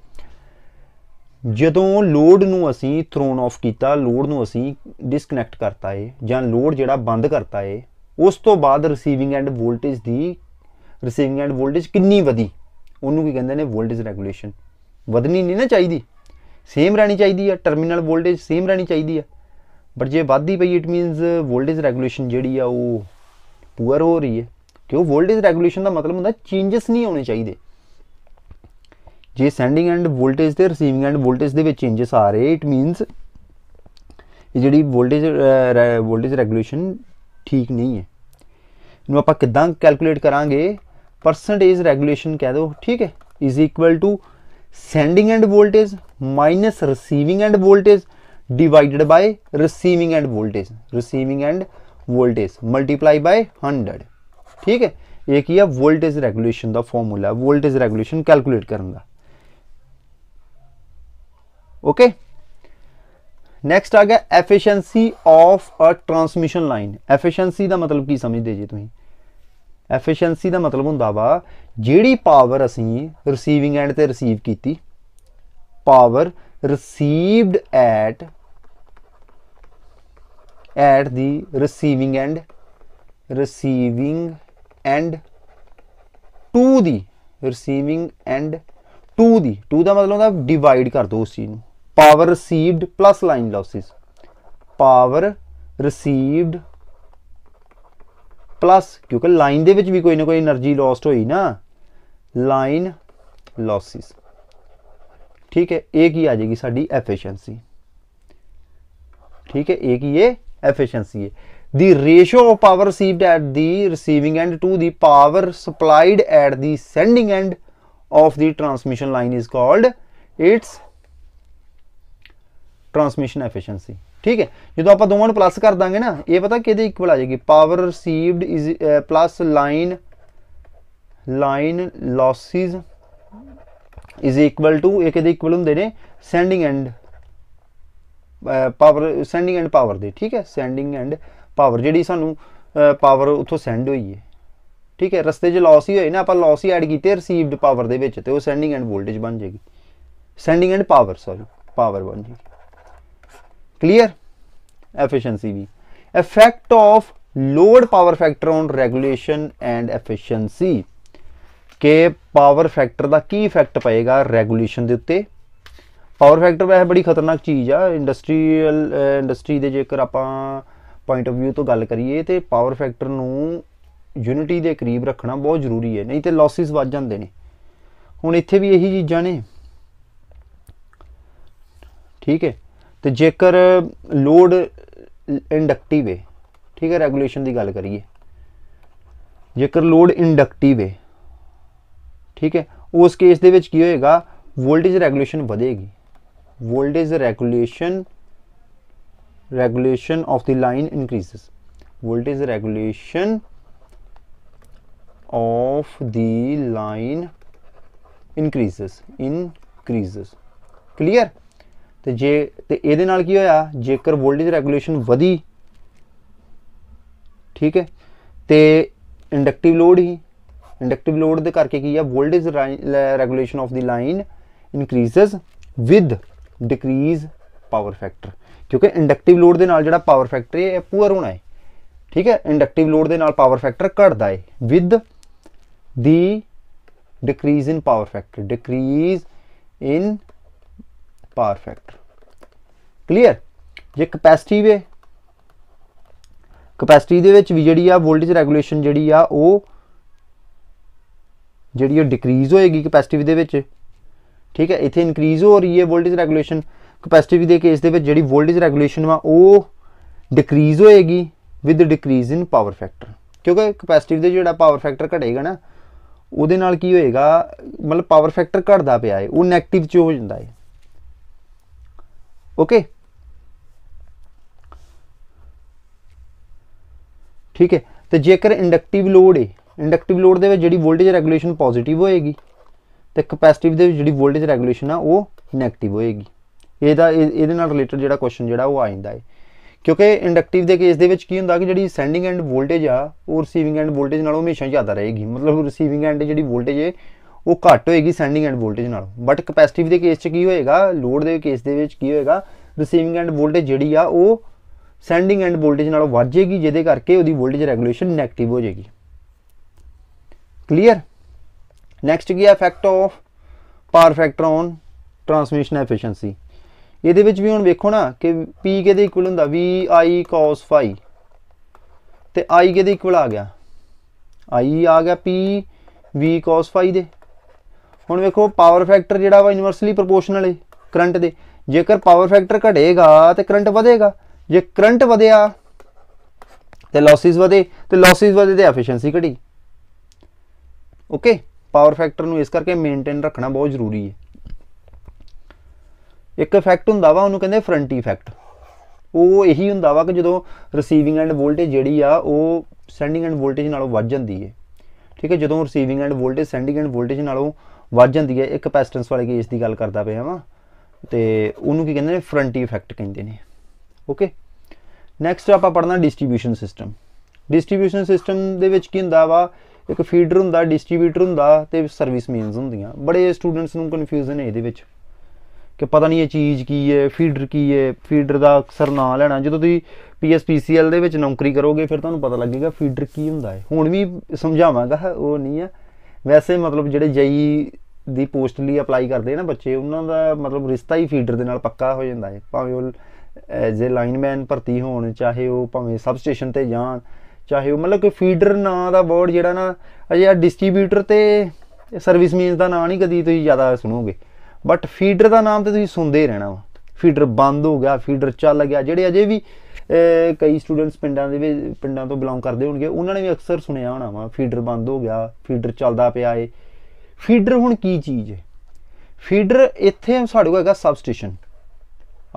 ਜਦੋਂ ਲੋਡ ਨੂੰ ਅਸੀਂ ਥਰੋਨ ਆਫ ਕੀਤਾ ਲੋਡ ਨੂੰ ਅਸੀਂ ਡਿਸਕਨੈਕਟ ਕਰਤਾ ਏ ਜਾਂ ਲੋਡ ਜਿਹੜਾ ਬੰਦ ਕਰਤਾ ਏ ਉਸ ਤੋਂ ਬਾਅਦ receiving end voltage the receiving end voltage ਕਿੰਨੀ ਵਧੀ ਉਹਨੂੰ ਕੀ ਕਹਿੰਦੇ ਨੇ ਵੋਲਟੇਜ ਰੈਗੂਲੇਸ਼ਨ ਵਧਣੀ ਨਹੀਂ ਨਾ ਚਾਹੀਦੀ ਸੇਮ ਰਹਿਣੀ ਚਾਹੀਦੀ ਆ ਟਰਮੀਨਲ ਵੋਲਟੇਜ ਸੇਮ ਰਹਿਣੀ ਚਾਹੀਦੀ ਆ ਬਟ ਜੇ ਵਧਦੀ ਪਈ ਇਟ ਮੀਨਸ ਵੋਲਟੇਜ ਰੈਗੂਲੇਸ਼ਨ ਜਿਹੜੀ ਆ ਉਹ ਪੂਅਰ ਹੋ ਰਹੀ ਹੈ ਕਿਉਂ ਵੋਲਟੇਜ ਰੈਗੂਲੇਸ਼ਨ ਦਾ ਮਤਲਬ ਹੁੰਦਾ ਚੇਂਜਸ ਨਹੀਂ ਆਉਣੇ ਚਾਹੀਦੇ जो सेंडिंग एंड वोल्टेज तो रिसीविंग एंड वोल्टेज के चेंजस आ रहे it means the voltage voltage regulation ठीक नहीं है इन आप कि कैलकुलेट करा परसेंटेज रेगुलेशन कह दो ठीक है is equal to sending end voltage minus receiving end voltage divided by receiving end voltage receiving end voltage multiply by hundred ठीक है एक ही है वोल्टेज रेगुलेशन का फॉर्मूला वोल्टेज रेगुलेशन कैलकुलेट करने का ओके ਨੈਕਸਟ ਆ ਗਿਆ efficiency of uh transmission line efficiency ਦਾ ਮਤਲਬ ਕੀ ਸਮਝਦੇ ਜੀ ਤੁਸੀਂ ਐਫੀਸ਼ੀਐਂਸੀ ਦਾ ਮਤਲਬ ਹੁੰਦਾ ਵਾ ਜਿਹੜੀ ਪਾਵਰ ਅਸੀਂ ਰਿਸੀਵਿੰਗ ਐਂਡ ਤੇ ਰਿਸੀਵ ਕੀਤੀ power received at at the receiving end receiving end to the receiving end to the to ਦਾ ਮਤਲਬ ਹੁੰਦਾ ਡਿਵਾਈਡ ਕਰ ਦੋ ਉਸ ਚੀਜ਼ ਨੂੰ power received plus line losses power received plus ਕਿਉਂਕਿ ਲਾਈਨ ਦੇ ਵਿੱਚ ਵੀ ਕੋਈ ਨਾ ਕੋਈ એનર્ਜੀ ਲਾਸਟ ਹੋਈ ਨਾ ਲਾਈਨ ਲਾਸਸ ਠੀਕ ਹੈ ਇਹ ਕੀ ਆ ਜਾਏਗੀ ਸਾਡੀ ਐਫੀਸ਼ੀਐਂਸੀ ਠੀਕ ਹੈ ਇਹ ਕੀ ਹੈ ਐਫੀਸ਼ੀਐਂਸੀ ਹੈ the ratio of power received at the receiving end to the power supplied at the sending end of the transmission line is called its transmission efficiency ਠੀਕ ਹੈ ਜਦੋਂ ਆਪਾਂ ਦੋਵਾਂ ਨੂੰ ਪਲੱਸ ਕਰ ਦਾਂਗੇ ਨਾ ਇਹ ਪਤਾ ਕਿਹਦੇ ਇਕੁਅਲ ਆ ਜਾਏਗੀ power received is plus line line losses is equal to ਇਹ ਕਿਹਦੇ ਇਕੁਅਲ ਹੁੰਦੇ ਨੇ sending end power sending end power ਦੇ ਠੀਕ ਹੈ ਸੈਂਡਿੰਗ ਐਂਡ ਪਾਵਰ ਜਿਹੜੀ ਸਾਨੂੰ ਪਾਵਰ ਉੱਥੋਂ ਸੈਂਡ ਹੋਈ ਹੈ ਠੀਕ ਹੈ ਰਸਤੇ 'ਚ ਲਾਸ ਹੀ ਹੋਏ ਨਾ ਆਪਾਂ ਲਾਸ ਹੀ ਐਡ ਕੀਤੇ ਰਿਸੀਵਡ ਪਾਵਰ ਦੇ ਵਿੱਚ ਤੇ ਉਹ ਸੈਂਡਿੰਗ ਐਂਡ ਵੋਲਟੇਜ ਬਣ ਜਾਏਗੀ sending end power sorry power ਬਣ ਜਾਏਗੀ ਕਲੀਅਰ ਐਫੀਸ਼ੀਐਂਸੀ ਵੀ effect of load power factor on regulation and efficiency ਕਿ ਪਾਵਰ ਫੈਕਟਰ ਦਾ ਕੀ ਇਫੈਕਟ ਪਏਗਾ ਰੈਗੂਲੇਸ਼ਨ ਦੇ ਉੱਤੇ ਪਾਵਰ ਫੈਕਟਰ ਵੈਸੇ ਬੜੀ ਖਤਰਨਾਕ ਚੀਜ਼ ਆ ਇੰਡਸਟਰੀਅਲ ਇੰਡਸਟਰੀ ਦੇ ਜੇਕਰ ਆਪਾਂ ਪੁਆਇੰਟ ਆਫ View ਤੋਂ ਗੱਲ ਕਰੀਏ ਤੇ ਪਾਵਰ ਫੈਕਟਰ ਨੂੰ ਯੂਨਿਟੀ ਦੇ ਕਰੀਬ ਰੱਖਣਾ ਬਹੁਤ ਜ਼ਰੂਰੀ ਹੈ ਨਹੀਂ ਤੇ ਲਾਸਿਸ ਵੱਧ ਜਾਂਦੇ ਨੇ ਹੁਣ ਇੱਥੇ ਵੀ ਇਹੀ ਚੀਜ਼ਾਂ ਨੇ ਠੀਕ ਹੈ ਤੇ ਜੇਕਰ ਲੋਡ ਇੰਡਕਟਿਵ ਹੈ ਠੀਕ ਹੈ ਰੈਗੂਲੇਸ਼ਨ ਦੀ ਗੱਲ ਕਰੀਏ ਜੇਕਰ ਲੋਡ ਇੰਡਕਟਿਵ ਹੈ ਠੀਕ ਹੈ ਉਸ ਕੇਸ ਦੇ ਵਿੱਚ ਕੀ ਹੋਏਗਾ ਵੋਲਟੇਜ ਰੈਗੂਲੇਸ਼ਨ ਵਧੇਗੀ voltage regulation regulation of the line increases voltage regulation of the line increases increases clear ਤੇ ਜੇ ਤੇ ਇਹਦੇ ਨਾਲ ਕੀ ਹੋਇਆ ਜੇਕਰ ਵੋਲਟੇਜ ਰੈਗੂਲੇਸ਼ਨ ਵਧੀ ਠੀਕ ਹੈ ਤੇ ਇੰਡਕਟਿਵ ਲੋਡ ਹੀ ਇੰਡਕਟਿਵ ਲੋਡ ਦੇ ਕਰਕੇ ਕੀ ਆ voltage regulation of the line increases with decrease power factor ਕਿਉਂਕਿ ਇੰਡਕਟਿਵ ਲੋਡ ਦੇ ਨਾਲ ਜਿਹੜਾ ਪਾਵਰ ਫੈਕਟਰ ਹੈ ਇਹ ਪੂਅਰ ਹੋਣਾ ਹੈ ਠੀਕ ਹੈ ਇੰਡਕਟਿਵ ਲੋਡ ਦੇ ਨਾਲ ਪਾਵਰ ਫੈਕਟਰ ਘਟਦਾ ਹੈ with the decrease in power factor decrease in power factor clear ਜੇ ਕਪੈਸਿਟੀ ਵੇ ਕਪੈਸਿਟੀ ਦੇ ਵਿੱਚ ਵੀ ਜਿਹੜੀ ਆ ਵੋਲਟੇਜ ਰੈਗੂਲੇਸ਼ਨ ਜਿਹੜੀ ਆ ਉਹ ਜਿਹੜੀ ਉਹ ਡਿਕਰੀਜ਼ ਹੋਏਗੀ ਕਪੈਸਿਟੀ ਦੇ ਵਿੱਚ ਠੀਕ ਹੈ ਇੱਥੇ ਇਨਕਰੀਜ਼ ਹੋ ਰਹੀ ਹੈ ਵੋਲਟੇਜ ਰੈਗੂਲੇਸ਼ਨ ਕਪੈਸਿਟੀ ਦੇ ਕੇਸ ਦੇ ਵਿੱਚ ਜਿਹੜੀ ਵੋਲਟੇਜ ਰੈਗੂਲੇਸ਼ਨ ਵਾ ਉਹ ਡਿਕਰੀਜ਼ ਹੋਏਗੀ with decrease in power factor ਕਿਉਂਕਿ ਕਪੈਸਿਟੀ ਦੇ ਜਿਹੜਾ ਪਾਵਰ ਫੈਕਟਰ ਘਟੇਗਾ ਨਾ ਉਹਦੇ ਨਾਲ ਕੀ ਹੋਏਗਾ ਮਤਲਬ ਪਾਵਰ ਫੈਕਟਰ ਘਟਦਾ ਪਿਆ ਹੈ ਉਹ 네ਗੇਟਿਵ ਚ ਹੋ ਜਾਂਦਾ ਹੈ ओके ਠੀਕ ਹੈ ਤੇ ਜੇਕਰ ਇੰਡਕਟਿਵ ਲੋਡ ਹੈ ਇੰਡਕਟਿਵ ਲੋਡ ਦੇ ਵਿੱਚ ਜਿਹੜੀ ਵੋਲਟੇਜ ਰੈਗੂਲੇਸ਼ਨ ਪੋਜ਼ਿਟਿਵ ਹੋਏਗੀ ਤੇ ਕਪੈਸਿਟਿਵ ਦੇ ਵਿੱਚ ਜਿਹੜੀ ਵੋਲਟੇਜ ਰੈਗੂਲੇਸ਼ਨ ਆ ਉਹ ਨੈਗੇਟਿਵ ਹੋਏਗੀ ਇਹਦਾ ਇਹਦੇ ਨਾਲ ਰਿਲੇਟਡ ਜਿਹੜਾ ਕੁਐਸਚਨ ਜਿਹੜਾ ਉਹ ਆ ਜਾਂਦਾ ਹੈ ਕਿਉਂਕਿ ਇੰਡਕਟਿਵ ਦੇ ਕੇਸ ਦੇ ਵਿੱਚ ਕੀ ਹੁੰਦਾ ਕਿ ਜਿਹੜੀ ਸੈਂਡਿੰਗ ਐਂਡ ਵੋਲਟੇਜ ਆ ਉਹ ਰਿਸੀਵਿੰਗ ਐਂਡ ਵੋਲਟੇਜ ਨਾਲੋਂ ਹਮੇਸ਼ਾ ਜ਼ਿਆਦਾ ਰਹੇਗੀ ਮਤਲਬ ਰਿਸੀਵਿੰਗ ਐਂਡ ਜਿਹੜੀ ਵੋਲਟੇਜ ਹੈ ਉਹ ਘੱਟ ਹੋਏਗੀ ਸੈਂਡਿੰਗ ਐਂਡ ਵੋਲਟੇਜ ਨਾਲ ਬਟ ਕਪੈਸਿਟੀ ਦੇ ਕੇਸ 'ਚ ਕੀ ਹੋਏਗਾ ਲੋਡ ਦੇ ਕੇਸ ਦੇ ਵਿੱਚ ਕੀ ਹੋਏਗਾ ਰਿਸੀਵਿੰਗ ਐਂਡ ਵੋਲਟੇਜ ਜਿਹੜੀ ਆ ਉਹ ਸੈਂਡਿੰਗ ਐਂਡ ਵੋਲਟੇਜ ਨਾਲੋਂ ਵੱਧ ਜੇਗੀ ਜਿਹਦੇ ਕਰਕੇ ਉਹਦੀ ਵੋਲਟੇਜ ਰੈਗੂਲੇਸ਼ਨ ਨੈਗੇਟਿਵ ਹੋ ਜੇਗੀ ਕਲੀਅਰ ਨੈਕਸਟ ਕੀ ਹੈ effect of power factor on transmission efficiency ਇਹਦੇ ਵਿੱਚ ਵੀ ਹੁਣ ਵੇਖੋ ਨਾ ਕਿ P ਕੇ ਦੇ ਇਕੁਅਲ ਹੁੰਦਾ VI cos phi ਤੇ I ਕੇ ਦੇ ਇਕੁਅਲ ਆ ਗਿਆ I ਆ ਗਿਆ P V cos phi ਦੇ ਹੁਣ ਵੇਖੋ ਪਾਵਰ ਫੈਕਟਰ ਜਿਹੜਾ ਵਾ ਇਨਵਰਸਲੀ ਪ੍ਰੋਪੋਰਸ਼ਨਲ ਹੈ ਕਰੰਟ ਦੇ ਜੇਕਰ ਪਾਵਰ ਫੈਕਟਰ ਘਟੇਗਾ ਤੇ ਕਰੰਟ ਵਧੇਗਾ ਜੇ ਕਰੰਟ ਵਧਿਆ ਤੇ ਲੌਸਿਸ ਵਧੇ ਤੇ ਲੌਸਿਸ ਵਧੇ ਤੇ ਐਫੀਸ਼ੀਐਂਸੀ ਘਟੀ ਓਕੇ ਪਾਵਰ ਫੈਕਟਰ ਨੂੰ ਇਸ ਕਰਕੇ ਮੇਨਟੇਨ ਰੱਖਣਾ ਬਹੁਤ ਜ਼ਰੂਰੀ ਹੈ ਇੱਕ ਇਫੈਕਟ ਹੁੰਦਾ ਵਾ ਉਹਨੂੰ ਕਹਿੰਦੇ ਫਰੰਟ ਇਫੈਕਟ ਉਹ ਇਹੀ ਹੁੰਦਾ ਵਾ ਕਿ ਜਦੋਂ ਰਿਸੀਵਿੰਗ ਐਂਡ ਵੋਲਟੇਜ ਜਿਹੜੀ ਆ ਉਹ ਸੈਂਡਿੰਗ ਐਂਡ ਵੋਲਟੇਜ ਨਾਲੋਂ ਵੱਧ ਜਾਂਦੀ ਹੈ ਠੀਕ ਹੈ ਜਦੋਂ receiving end voltage sending end voltage ਨਾਲੋਂ ਵੱਧ ਜਾਂਦੀ ਹੈ ਇੱਕ ਕੈਪੈਸਿਟੈਂਸ ਵਾਲੇ ਕੇਸ ਦੀ ਗੱਲ ਕਰਦਾ ਪਿਆ ਵਾਂ ਤੇ ਉਹਨੂੰ ਕੀ ਕਹਿੰਦੇ ਨੇ ਫਰੰਟੀ ਇਫੈਕਟ ਕਹਿੰਦੇ ਨੇ ਓਕੇ ਨੈਕਸਟ ਆਪਾਂ ਪੜਨਾ ਡਿਸਟ੍ਰੀਬਿਊਸ਼ਨ ਸਿਸਟਮ ਡਿਸਟ੍ਰੀਬਿਊਸ਼ਨ ਸਿਸਟਮ ਦੇ ਵਿੱਚ ਕੀ ਹੁੰਦਾ ਵਾ ਇੱਕ ਫੀਡਰ ਹੁੰਦਾ ਡਿਸਟ੍ਰੀਬਿਊਟਰ ਹੁੰਦਾ ਤੇ ਸਰਵਿਸ ਮੀਨਸ ਹੁੰਦੀਆਂ ਬੜੇ ਸਟੂਡੈਂਟਸ ਨੂੰ ਕਨਫਿਊਜ਼ਨ ਹੈ ਇਹਦੇ ਵਿੱਚ ਕਿ ਪਤਾ ਨਹੀਂ ਇਹ ਚੀਜ਼ ਕੀ ਹੈ ਫੀਡਰ ਕੀ ਹੈ ਫੀਡਰ ਦਾ ਅਕਸਰ ਨਾਂ ਲੈਣਾ ਜਦੋਂ ਤੁਸੀਂ ਪੀਐਸਪੀਸੀਐਲ ਦੇ ਵਿੱਚ ਨੌਕਰੀ ਕਰੋਗੇ ਫਿਰ ਤੁਹਾਨੂੰ ਪਤਾ ਲੱਗੇਗਾ ਫੀਡਰ ਕੀ ਹੁੰਦਾ ਹੈ ਹੁਣ ਵੀ ਸਮਝਾਵਾਂਗਾ ਉਹ ਨਹੀਂ ਹੈ ਵੈਸੇ ਮਤਲਬ ਜਿਹੜੇ ਜਈ ਦੀ ਪੋਸਟ ਲਈ ਅਪਲਾਈ ਕਰਦੇ ਨਾ ਬੱਚੇ ਉਹਨਾਂ ਦਾ ਮਤਲਬ ਰਿਸ਼ਤਾ ਹੀ ਫੀਡਰ ਦੇ ਨਾਲ ਪੱਕਾ ਹੋ ਜਾਂਦਾ ਹੈ ਭਾਵੇਂ ਉਹ ਐਜ਼ ਅ ਲਾਈਨਮੈਨ ਭਰਤੀ ਹੋਣ ਚਾਹੇ ਉਹ ਭਾਵੇਂ ਸਬ ਸਟੇਸ਼ਨ ਤੇ ਜਾਣ ਚਾਹੇ ਉਹ ਮਤਲਬ ਕੋਈ ਫੀਡਰ ਨਾਂ ਦਾ ਵਰਡ ਜਿਹੜਾ ਨਾ ਅਜੇ ਆ ਡਿਸਟ੍ਰੀਬਿਊਟਰ ਤੇ ਸਰਵਿਸ ਮੀਨਸ ਦਾ ਨਾਂ ਨਹੀਂ ਕਦੀ ਤੁਸੀਂ ਜ਼ਿਆਦਾ ਸੁਣੋਗੇ ਬਟ ਫੀਡਰ ਦਾ ਨਾਮ ਤੇ ਤੁਸੀਂ ਸੁਣਦੇ ਰਹਿਣਾ ਵਾ ਫੀਡਰ ਬੰਦ ਹੋ ਗਿਆ ਫੀਡਰ ਚੱਲ ਗਿਆ ਜਿਹੜੇ ਅਜੇ ਵੀ ਕਈ ਸਟੂਡੈਂਟਸ ਪਿੰਡਾਂ ਦੇ ਵਿੱਚ ਪਿੰਡਾਂ ਤੋਂ ਬਿਲੋਂਗ ਕਰਦੇ ਹੋਣਗੇ ਉਹਨਾਂ ਨੇ ਵੀ ਅਕਸਰ ਸੁਣਿਆ ਹੋਣਾ ਵਾ ਫੀਡਰ ਬੰਦ ਹੋ ਗਿਆ ਫੀਡਰ ਚੱਲਦਾ ਪਿਆ ਏ ਫੀਡਰ ਹੁਣ ਕੀ ਚੀਜ਼ ਹੈ ਫੀਡਰ ਇੱਥੇ ਸਾਡੇ ਕੋਲ ਹੈਗਾ ਸਬਸਟੇਸ਼ਨ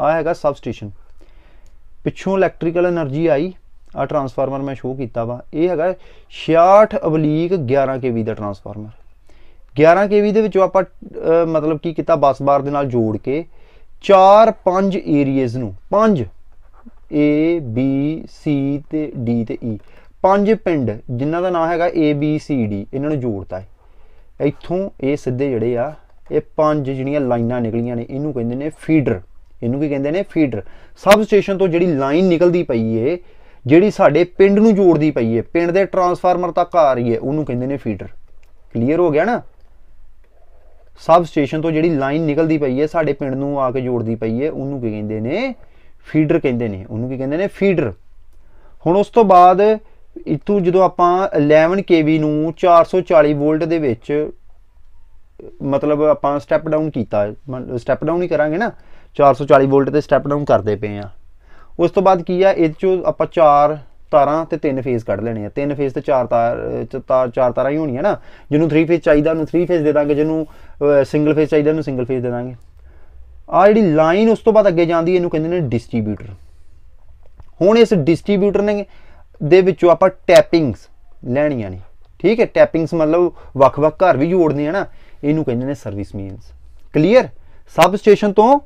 ਆ ਹੈਗਾ ਸਬਸਟੇਸ਼ਨ ਪਿੱਛੋਂ ਇਲੈਕਟ੍ਰੀਕਲ એનર્ਜੀ ਆਈ ਆ ਟਰਾਂਸਫਾਰਮਰ ਮੈਂ ਸ਼ੋਅ ਕੀਤਾ ਵਾ ਇਹ ਹੈਗਾ 66 ਅਬਲੀਕ 11 ਕੇਵੀ ਦਾ ਟਰਾਂਸਫਾਰਮਰ 11 ਕੇਵੀ ਦੇ ਵਿੱਚੋਂ ਆਪਾਂ ਮਤਲਬ ਕੀ ਕੀਤਾ ਬਸ ਬਾਰ ਦੇ ਨਾਲ ਜੋੜ ਕੇ 4-5 ਏਰੀਆਜ਼ ਨੂੰ 5 A B C ਤੇ D ਤੇ E ਪੰਜ ਪਿੰਡ ਜਿਨ੍ਹਾਂ ਦਾ ਨਾਮ ਹੈਗਾ A B C D ਇਹਨਾਂ ਨੂੰ ਜੋੜਤਾ ਹੈ ਇੱਥੋਂ ਇਹ ਸਿੱਧੇ ਜਿਹੜੇ ਆ ਇਹ ਪੰਜ ਜਿਹੜੀਆਂ ਲਾਈਨਾਂ ਨਿਕਲੀਆਂ ਨੇ ਇਹਨੂੰ ਕਹਿੰਦੇ ਨੇ ਫੀਡਰ ਇਹਨੂੰ ਕੀ ਕਹਿੰਦੇ ਨੇ ਫੀਡਰ ਸਬ ਸਟੇਸ਼ਨ ਤੋਂ ਜਿਹੜੀ ਲਾਈਨ ਨਿਕਲਦੀ ਪਈ ਏ ਜਿਹੜੀ ਸਾਡੇ ਪਿੰਡ ਨੂੰ ਜੋੜਦੀ ਪਈ ਏ ਪਿੰਡ ਦੇ ਟਰਾਂਸਫਾਰਮਰ ਤੱਕ ਆ ਰਹੀ ਏ ਉਹਨੂੰ ਕਹਿੰਦੇ ਨੇ ਫੀਡਰ ਕਲੀਅਰ ਹੋ ਗਿਆ ਨਾ ਸਬ ਸਟੇਸ਼ਨ ਤੋਂ ਜਿਹੜੀ ਲਾਈਨ ਨਿਕਲਦੀ ਪਈ ਏ ਸਾਡੇ ਪਿੰਡ ਨੂੰ ਆ ਕੇ ਜੋੜਦੀ ਪਈ ਏ ਉਹਨੂੰ ਕੀ ਕਹਿੰਦੇ ਨੇ ਫੀਡਰ ਕਹਿੰਦੇ ਨੇ ਉਹਨੂੰ ਕੀ ਕਹਿੰਦੇ ਨੇ ਫੀਡਰ ਹੁਣ ਉਸ ਤੋਂ ਬਾਅਦ ਇਤੋਂ ਜਦੋਂ ਆਪਾਂ 11 kV ਨੂੰ 440 ਵੋਲਟ ਦੇ ਵਿੱਚ ਮਤਲਬ ਆਪਾਂ ਸਟੈਪ ਡਾਊਨ ਕੀਤਾ ਸਟੈਪ ਡਾਊਨ ਹੀ ਕਰਾਂਗੇ ਨਾ 440 ਵੋਲਟ ਤੇ ਸਟੈਪ ਡਾਊਨ ਕਰਦੇ ਪਏ ਆ ਉਸ ਤੋਂ ਬਾਅਦ ਕੀ ਆ ਇਹਦੇ ਚੋਂ ਆਪਾਂ ਚਾਰ ਤਾਰਾਂ ਤੇ ਤਿੰਨ ਫੇਜ਼ ਕੱਢ ਲੈਣੇ ਆ ਤਿੰਨ ਫੇਜ਼ ਤੇ ਚਾਰ ਤਾਰ ਚਾਰ ਤਾਰਾਂ ਹੀ ਹੋਣੀਆਂ ਨਾ ਜਿਹਨੂੰ 3 ਫੇਜ਼ ਚਾਹੀਦਾ ਉਹਨੂੰ 3 ਫੇਜ਼ ਦੇ ਦਾਂਗੇ ਜਿਹਨੂੰ ਸਿੰਗਲ ਫੇਜ਼ ਚਾਹੀਦਾ ਉਹਨੂੰ ਸਿੰਗਲ ਫੇਜ਼ ਦੇ ਦਾਂਗੇ ਆ ਜਿਹੜੀ ਲਾਈਨ ਉਸ ਤੋਂ ਬਾਅਦ ਅੱਗੇ ਜਾਂਦੀ ਇਹਨੂੰ ਕਹਿੰਦੇ ਨੇ ਡਿਸਟ੍ਰੀਬਿਊਟਰ ਹੁਣ ਇਸ ਡਿਸਟ੍ਰੀਬਿਊਟਰ ਨੇ ਦੇ ਵਿੱਚੋਂ ਆਪਾਂ ਟੈਪਿੰਗਸ ਲੈਣੀਆਂ ਨੇ ਠੀਕ ਹੈ ਟੈਪਿੰਗਸ ਮਤਲਬ ਵੱਖ-ਵੱਖ ਘਰ ਵੀ ਜੋੜਨੇ ਆ ਨਾ ਇਹਨੂੰ ਕਹਿੰਦੇ ਨੇ service means clear substation ਤੋਂ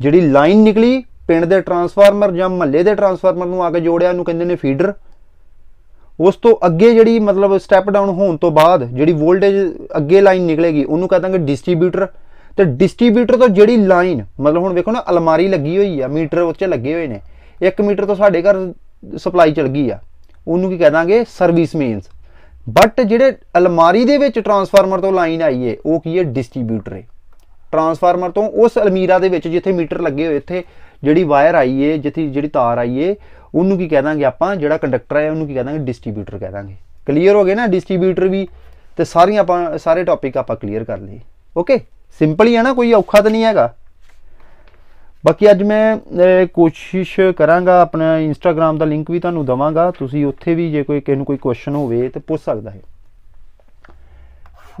ਜਿਹੜੀ ਲਾਈਨ ਨਿਕਲੀ ਪਿੰਡ ਦੇ ਟਰਾਂਸਫਾਰਮਰ ਜਾਂ ਮਹੱਲੇ ਦੇ ਟਰਾਂਸਫਾਰਮਰ ਨੂੰ ਆ ਕੇ ਜੋੜਿਆ ਉਹਨੂੰ ਕਹਿੰਦੇ ਨੇ ਫੀਡਰ ਉਸ ਤੋਂ ਅੱਗੇ ਜਿਹੜੀ ਮਤਲਬ ਸਟੈਪ ਡਾਊਨ ਹੋਣ ਤੋਂ ਬਾਅਦ ਜਿਹੜੀ ਵੋਲਟੇਜ ਅੱਗੇ ਲਾਈਨ ਨਿਕਲੇਗੀ ਉਹਨੂੰ ਕਹਾਂਗੇ ਡਿਸਟ੍ਰੀਬਿਊਟਰ ਤੇ ਡਿਸਟ੍ਰੀਬਿਊਟਰ ਤੋਂ ਜਿਹੜੀ ਲਾਈਨ ਮਤਲਬ ਹੁਣ ਵੇਖੋ ਨਾ ਅਲਮਾਰੀ ਲੱਗੀ ਹੋਈ ਆ ਮੀਟਰ ਉੱਤੇ ਲੱਗੇ ਹੋਏ ਨੇ 1 ਮੀਟਰ ਤੋਂ ਸਾਡੇ ਘਰ ਸਪਲਾਈ ਚਲ ਗਈ ਆ ਉਹਨੂੰ ਕੀ ਦਾਂਗੇ ਸਰਵਿਸ ਮੇਨਸ ਬਟ ਜਿਹੜੇ ਅਲਮਾਰੀ ਦੇ ਵਿੱਚ ਟਰਾਂਸਫਾਰਮਰ ਤੋਂ ਲਾਈਨ ਆਈ ਏ ਉਹ ਕੀ ਹੈ ਡਿਸਟ੍ਰੀਬਿਊਟਰ ਏ ਟਰਾਂਸਫਾਰਮਰ ਤੋਂ ਉਸ ਅਲਮੀਰਾ ਦੇ ਵਿੱਚ ਜਿੱਥੇ ਮੀਟਰ ਲੱਗੇ ਹੋਏ ਇੱਥੇ ਜਿਹੜੀ ਵਾਇਰ ਆਈ ਏ ਜਿੱਥੇ ਜਿਹੜੀ ਤਾਰ ਆਈ ਏ ਉਹਨੂੰ ਕੀ ਦਾਂਗੇ ਆਪਾਂ ਜਿਹੜਾ ਕੰਡਕਟਰ ਹੈ ਉਹਨੂੰ ਕੀ ਕਹਾਂਗੇ ਡਿਸਟ੍ਰੀਬਿਊਟਰ ਦਾਂਗੇ ਕਲੀਅਰ ਹੋ ਗਏ ਨਾ ਡਿਸਟ੍ਰੀਬਿਊਟਰ ਵੀ ਤੇ ਸਾਰੀਆਂ ਆਪਾਂ ਸਾਰੇ ਟੌਪਿਕ ਆਪਾਂ ਕਲੀਅਰ ਕਰ ਲਏ ਓਕੇ ਸਿੰਪਲ ਹੀ ਹੈ ਨਾ ਕੋਈ ਔਖਾ ਤਾਂ ਨਹੀਂ ਹੈਗਾ ਬਾਕੀ ਅੱਜ ਮੈਂ ਕੋਸ਼ਿਸ਼ ਕਰਾਂਗਾ ਆਪਣਾ ਇੰਸਟਾਗ੍ਰam ਦਾ ਲਿੰਕ ਵੀ ਤੁਹਾਨੂੰ ਦਵਾਂਗਾ ਤੁਸੀਂ ਉੱਥੇ ਵੀ ਜੇ ਕੋਈ ਕਿਸੇ ਨੂੰ ਕੋਈ ਕੁਐਸਚਨ ਹੋਵੇ ਤੇ ਪੁੱਛ ਸਕਦਾ ਹੈ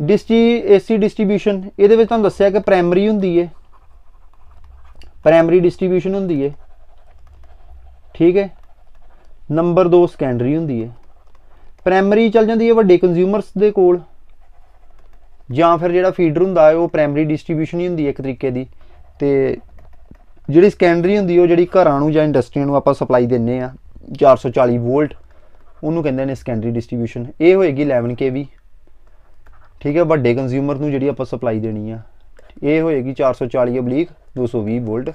ਡਿਸਟੀ ਏਸੀ ਡਿਸਟ੍ਰੀਬਿਊਸ਼ਨ ਇਹਦੇ ਵਿੱਚ ਤੁਹਾਨੂੰ ਦੱਸਿਆ ਕਿ ਪ੍ਰਾਇਮਰੀ ਹੁੰਦੀ ਹੈ ਪ੍ਰਾਇਮਰੀ ਡਿਸਟ੍ਰੀਬਿਊਸ਼ਨ ਹੁੰਦੀ ਹੈ ਠੀਕ ਹੈ ਨੰਬਰ 2 ਸੈਕੰਡਰੀ ਹੁੰਦੀ ਹੈ ਪ੍ਰਾਇਮਰੀ ਚੱਲ ਜਾਂਦੀ ਹੈ ਵੱਡੇ ਕੰਜ਼ਿਊਮਰਸ ਦੇ ਕੋਲ ਜਾਂ ਫਿਰ ਜਿਹੜਾ ਫੀਡਰ ਹੁੰਦਾ ਹੈ ਉਹ ਪ੍ਰਾਇਮਰੀ ਡਿਸਟ੍ਰੀਬਿਊਸ਼ਨ ਹੀ ਹੁੰਦੀ ਹੈ ਇੱਕ ਤਰੀਕੇ ਦੀ ਤੇ ਜਿਹੜੀ ਸਕੈਂਡਰੀ ਹੁੰਦੀ ਉਹ ਜਿਹੜੀ ਘਰਾਂ ਨੂੰ ਜਾਂ ਇੰਡਸਟਰੀਆਂ ਨੂੰ ਆਪਾਂ ਸਪਲਾਈ ਦਿੰਨੇ ਆ 440 ਵੋਲਟ ਉਹਨੂੰ ਕਹਿੰਦੇ ਨੇ ਸਕੈਂਡਰੀ ਡਿਸਟ੍ਰੀਬਿਊਸ਼ਨ ਇਹ ਹੋਏਗੀ 11 ਕੇਵੀ ਠੀਕ ਹੈ ਵੱਡੇ ਕੰਜ਼ਿਊਮਰ ਨੂੰ ਜਿਹੜੀ ਆਪਾਂ ਸਪਲਾਈ ਦੇਣੀ ਆ ਇਹ ਹੋਏਗੀ 440 ਅਬਲੀਕ 220 ਵੋਲਟ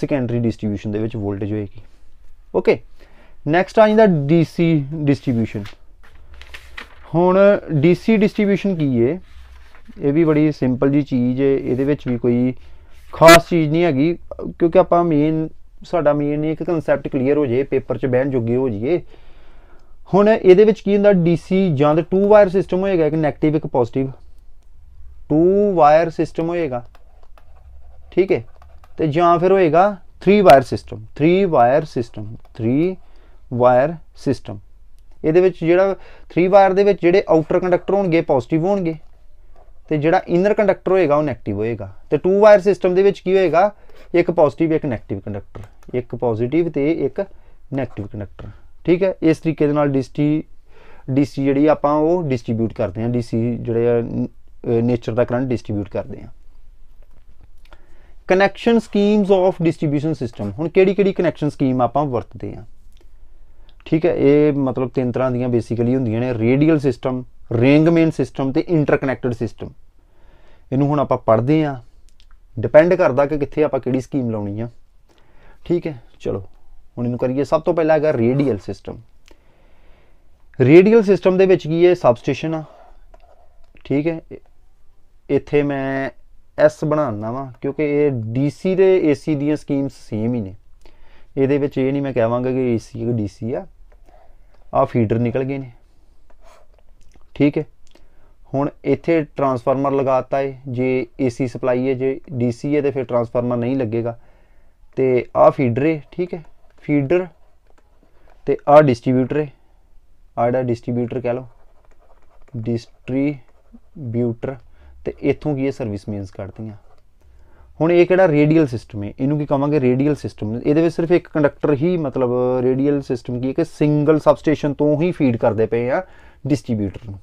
ਸਕੈਂਡਰੀ ਡਿਸਟ੍ਰੀਬਿਊਸ਼ਨ ਦੇ ਵਿੱਚ ਵੋਲਟੇਜ ਹੋਏਗੀ ਓਕੇ ਨੈਕਸਟ ਆ ਜਾਂਦਾ ਡੀਸੀ ਡਿਸਟ੍ਰੀਬਿਊਸ਼ਨ ਹੁਣ ਡੀਸੀ ਡਿਸਟ੍ਰੀਬਿਊਸ਼ਨ ਕੀ ਏ ਇਹ ਵੀ ਬੜੀ ਸਿੰਪਲ ਜੀ ਚੀਜ਼ ਏ ਇਹਦੇ ਵਿੱਚ ਵੀ ਕੋਈ ਖਾਸ ਚੀਜ਼ ਨਹੀਂ ਹੈਗੀ ਕਿਉਂਕਿ ਆਪਾਂ ਮੇਨ ਸਾਡਾ ਮੇਨ ਨਹੀਂ ਇੱਕ ਕਨਸੈਪਟ ਕਲੀਅਰ ਹੋ ਜੇ ਪੇਪਰ 'ਚ ਬਹਿਣ ਜੋਗੇ ਹੋ ਜਾਈਏ ਹੁਣ ਇਹਦੇ ਵਿੱਚ ਕੀ ਹੁੰਦਾ ਡੀਸੀ ਜਾਂ ਦਾ ਟੂ ਵਾਇਰ ਸਿਸਟਮ ਹੋਏਗਾ ਇੱਕ 네ਗੇਟਿਵ ਇੱਕ ਪੋਜ਼ਿਟਿਵ ਟੂ ਵਾਇਰ ਸਿਸਟਮ ਹੋਏਗਾ ਠੀਕ ਹੈ ਤੇ ਜਾਂ ਫਿਰ ਹੋਏਗਾ 3 wire system 3 wire system 3 wire system ਇਹਦੇ ਵਿੱਚ ਜਿਹੜਾ 3 ਵਾਇਰ ਦੇ ਵਿੱਚ ਜਿਹੜੇ ਆਊਟਰ ਕੰਡਕਟਰ ਹੋਣਗੇ ਪੋਜ਼ਿਟਿਵ ਹੋਣਗੇ ਤੇ ਜਿਹੜਾ ਇਨਰ ਕੰਡਕਟਰ ਹੋਏਗਾ ਉਹ 네ਗੇਟਿਵ ਹੋਏਗਾ ਤੇ ਟੂ ਵਾਇਰ ਸਿਸਟਮ ਦੇ ਵਿੱਚ ਕੀ ਹੋਏਗਾ ਇੱਕ ਪੋਜ਼ਿਟਿਵ ਇੱਕ 네ਗੇਟਿਵ ਕੰਡਕਟਰ ਇੱਕ ਪੋਜ਼ਿਟਿਵ ਤੇ ਇੱਕ 네ਗੇਟਿਵ ਕੰਡਕਟਰ ਠੀਕ ਹੈ ਇਸ ਤਰੀਕੇ ਦੇ ਨਾਲ ਡੀਸੀ ਡੀਸੀ ਜਿਹੜੀ ਆਪਾਂ ਉਹ ਡਿਸਟ੍ਰੀਬਿਊਟ ਕਰਦੇ ਹਾਂ ਡੀਸੀ ਜਿਹੜੇ ਨੇਚਰ ਦਾ ਕਰੰਟ ਡਿਸਟ੍ਰੀਬਿਊਟ ਕਰਦੇ ਹਾਂ connection schemes of distribution system ਹੁਣ ਕਿਹੜੀ ਕਿਹੜੀ ਕਨੈਕਸ਼ਨ ਸਕੀਮ ਆਪਾਂ ਵਰਤਦੇ ਹਾਂ ਠੀਕ ਹੈ ਇਹ ਮਤਲਬ ਤਿੰਨ ਤਰ੍ਹਾਂ ਦੀਆਂ ਬੇਸਿਕਲੀ ਹੁੰਦੀਆਂ ਨੇ radial system ring main system ਤੇ ਇੰਟਰਕਨੈਕਟਡ ਸਿਸਟਮ ਇਹਨੂੰ ਹੁਣ ਆਪਾਂ ਪੜ੍ਹਦੇ ਆ ਡਿਪੈਂਡ ਕਰਦਾ ਕਿ ਕਿੱਥੇ ਆਪਾਂ ਕਿਹੜੀ ਸਕੀਮ ਲਾਉਣੀ ਆ ਠੀਕ ਹੈ ਚਲੋ ਹੁਣ ਇਹਨੂੰ ਕਰੀਏ ਸਭ ਤੋਂ ਪਹਿਲਾਂ ਹੈਗਾ ਰੇਡੀਅਲ ਸਿਸਟਮ ਰੇਡੀਅਲ ਸਿਸਟਮ ਦੇ ਵਿੱਚ ਕੀ ਹੈ ਸਬਸਟੇਸ਼ਨ ਆ ਠੀਕ ਹੈ ਇੱਥੇ ਮੈਂ ਐਸ ਬਣਾਉਣਾ ਵਾ ਕਿਉਂਕਿ ਇਹ ਡੀਸੀ ਤੇ ਏਸੀ ਦੀਆਂ ਸਕੀਮਸ ਸੇਮ ਹੀ ਨੇ ਇਹਦੇ ਵਿੱਚ ਇਹ ਨਹੀਂ ਮੈਂ ਕਹਾਂਗਾ ਕਿ ਏਸੀ ਕਿ ਡੀਸੀ ਆ ਆ ਫੀਡਰ ਨਿਕਲ ਗਏ ਨੇ ਠੀਕ ਹੈ ਹੁਣ ਇੱਥੇ ਟਰਾਂਸਫਾਰਮਰ ਲਗਾਤਾ ਹੈ ਜੇ ਏਸੀ ਸਪਲਾਈ ਹੈ ਜੇ ਡੀਸੀ ਹੈ ਤੇ ਫਿਰ ਟਰਾਂਸਫਾਰਮਰ ਨਹੀਂ ਲੱਗੇਗਾ ਤੇ ਆ ਫੀਡਰ ਹੈ ਠੀਕ ਹੈ ਫੀਡਰ ਤੇ ਆ ਡਿਸਟ੍ਰੀਬਿਊਟਰ ਹੈ ਆੜਾ ਡਿਸਟ੍ਰੀਬਿਊਟਰ ਕਹ ਲਓ ਡਿਸਟ੍ਰੀਬਿਊਟਰ ਤੇ ਇਥੋਂ ਕੀ ਇਹ ਸਰਵਿਸ ਮੀਨਸ ਕਰਦੀਆਂ ਹੁਣ ਇਹ ਕਿਹੜਾ ਰੇਡੀਅਲ ਸਿਸਟਮ ਹੈ ਇਹਨੂੰ ਕੀ ਕਵਾਂਗੇ ਰੇਡੀਅਲ ਸਿਸਟਮ ਇਹਦੇ ਵਿੱਚ ਸਿਰਫ ਇੱਕ ਕੰਡਕਟਰ ਹੀ ਮਤਲਬ ਰੇਡੀਅਲ ਸਿਸਟਮ ਕੀ ਹੈ ਕਿ ਸਿੰਗਲ ਸਬਸਟੇਸ਼ਨ ਤੋਂ ਹੀ ਫੀਡ ਕਰਦੇ ਪਏ ਆ ਡਿਸਟ੍ਰੀਬਿਊਟਰ ਨੂੰ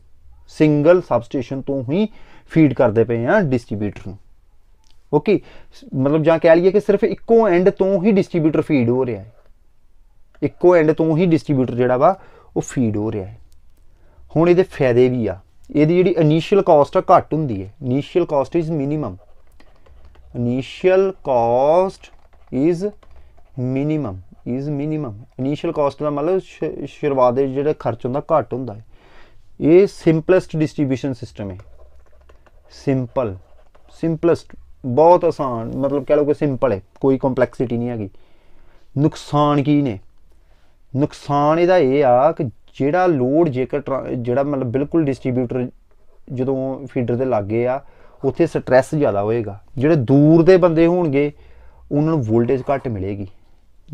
ਸਿੰਗਲ ਸਬਸਟੇਸ਼ਨ ਤੋਂ ਹੀ ਫੀਡ ਕਰਦੇ ਪਏ ਆ ਡਿਸਟ੍ਰੀਬਿਊਟਰ ਨੂੰ ਓਕੇ ਮਤਲਬ ਜਾਂ ਕਹਿ ਲਈਏ ਕਿ ਸਿਰਫ ਇੱਕੋ ਐਂਡ ਤੋਂ ਹੀ ਡਿਸਟ੍ਰੀਬਿਊਟਰ ਫੀਡ ਹੋ ਰਿਹਾ ਹੈ ਇੱਕੋ ਐਂਡ ਤੋਂ ਹੀ ਡਿਸਟ੍ਰੀਬਿਊਟਰ ਜਿਹੜਾ ਵਾ ਉਹ ਫੀਡ ਹੋ ਰਿਹਾ ਹੈ ਹੁਣ ਇਹਦੇ ਫਾਇਦੇ ਵੀ ਆ ਇਹਦੀ ਜਿਹੜੀ ਇਨੀਸ਼ੀਅਲ ਕਾਸਟ ਆ ਘੱਟ ਹੁੰਦੀ ਹੈ initial cost is minimum initial cost is minimum is minimum initial cost ਦਾ ਮਤਲਬ ਸ਼ੁਰੂਆਤ ਦੇ ਜਿਹੜਾ ਖਰਚ ਹੁੰਦਾ ਘੱਟ ਹੁੰਦਾ ਹੈ ये सिंपलेस्ट डिस्ट्रीब्यूशन सिस्टम है ਸਿੰਪਲ ਸਿੰਪਲੈਸਟ ਬਹੁਤ ਆਸਾਨ ਮਤਲਬ ਕਹ ਲਓ ਕਿ ਸਿੰਪਲ ਹੈ ਕੋਈ ਕੰਪਲੈਕਸਿਟੀ ਨਹੀਂ ਹੈਗੀ ਨੁਕਸਾਨ ਕੀ ਨੇ ਨੁਕਸਾਨ ਇਹਦਾ ਇਹ ਆ ਕਿ ਜਿਹੜਾ ਲੋਡ ਜੇਕਰ ਜਿਹੜਾ ਮਤਲਬ ਬਿਲਕੁਲ ਡਿਸਟ੍ਰੀਬਿਊਟਰ ਜਦੋਂ ਫੀਡਰ ਦੇ ਲੱਗੇ ਆ ਉੱਥੇ ਸਟ्रेस ਜ਼ਿਆਦਾ ਹੋਏਗਾ ਜਿਹੜੇ ਦੂਰ ਦੇ ਬੰਦੇ ਹੋਣਗੇ ਉਹਨਾਂ ਨੂੰ ਵੋਲਟੇਜ ਘੱਟ ਮਿਲੇਗੀ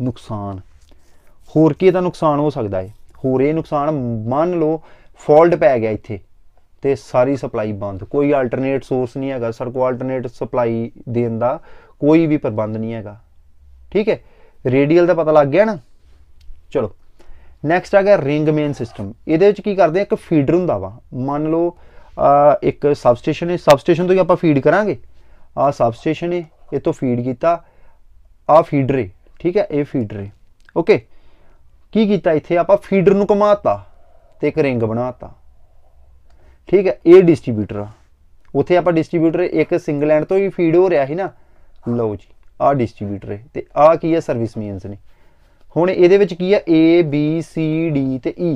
ਨੁਕਸਾਨ ਹੋਰ ਕੀ ਇਹਦਾ ਨੁਕਸਾਨ ਹੋ ਸਕਦਾ ਹੈ ਹੋਰ ਇਹ ਨੁਕਸਾਨ ਮੰਨ ਲਓ ਫਾਲਟ ਪੈ ਗਿਆ ਇੱਥੇ ਤੇ ਸਾਰੀ ਸਪਲਾਈ ਬੰਦ ਕੋਈ ਆਲਟਰਨੇਟ ਸੋਰਸ ਨਹੀਂ ਹੈਗਾ ਸਰ ਕੋ ਆਲਟਰਨੇਟ ਸਪਲਾਈ ਦੇਣ ਦਾ ਕੋਈ ਵੀ ਪ੍ਰਬੰਧ ਨਹੀਂ ਹੈਗਾ ਠੀਕ ਹੈ ਰੇਡੀਅਲ ਦਾ ਪਤਾ ਲੱਗ ਗਿਆ ਨਾ ਚਲੋ ਨੈਕਸਟ ਆ ਗਿਆ ਰਿੰਗ ਮੇਨ ਸਿਸਟਮ ਇਹਦੇ ਵਿੱਚ ਕੀ ਕਰਦੇ ਆ ਇੱਕ ਫੀਡਰ ਹੁੰਦਾ ਵਾ ਮੰਨ ਲਓ ਇੱਕ ਸਬਸਟੇਸ਼ਨ ਹੈ ਸਬਸਟੇਸ਼ਨ ਤੋਂ ਹੀ ਆਪਾਂ ਫੀਡ ਕਰਾਂਗੇ ਆ ਸਬਸਟੇਸ਼ਨ ਹੈ ਇਹ ਤੋਂ ਫੀਡ ਕੀਤਾ ਆ ਫੀਡਰ ਹੈ ਠੀਕ ਹੈ ਇਹ ਫੀਡਰ ਹੈ ਓਕੇ ਕੀ ਕੀਤਾ ਇੱਥੇ ਆਪਾਂ ਫੀਡਰ ਨੂੰ ਘੁਮਾਤਾ ਤੇ ਇੱਕ ਰਿੰਗ ਬਣਾਤਾ ਠੀਕ ਹੈ ਇਹ ਡਿਸਟ੍ਰੀਬਿਊਟਰ ਆ ਆਪਾਂ ਡਿਸਟ੍ਰੀਬਿਊਟਰ ਇੱਕ ਸਿੰਗਲ ਐਂਡ ਤੋਂ ਹੀ ਫੀਡ ਹੋ ਰਿਹਾ ਸੀ ਨਾ ਲਓ ਜੀ ਆ ਡਿਸਟ੍ਰੀਬਿਊਟਰ ਹੈ ਤੇ ਆ ਕੀ ਹੈ ਸਰਵਿਸ ਮੀਨਸ ਨੇ ਹੁਣ ਇਹਦੇ ਵਿੱਚ ਕੀ ਹੈ A B C D ਤੇ E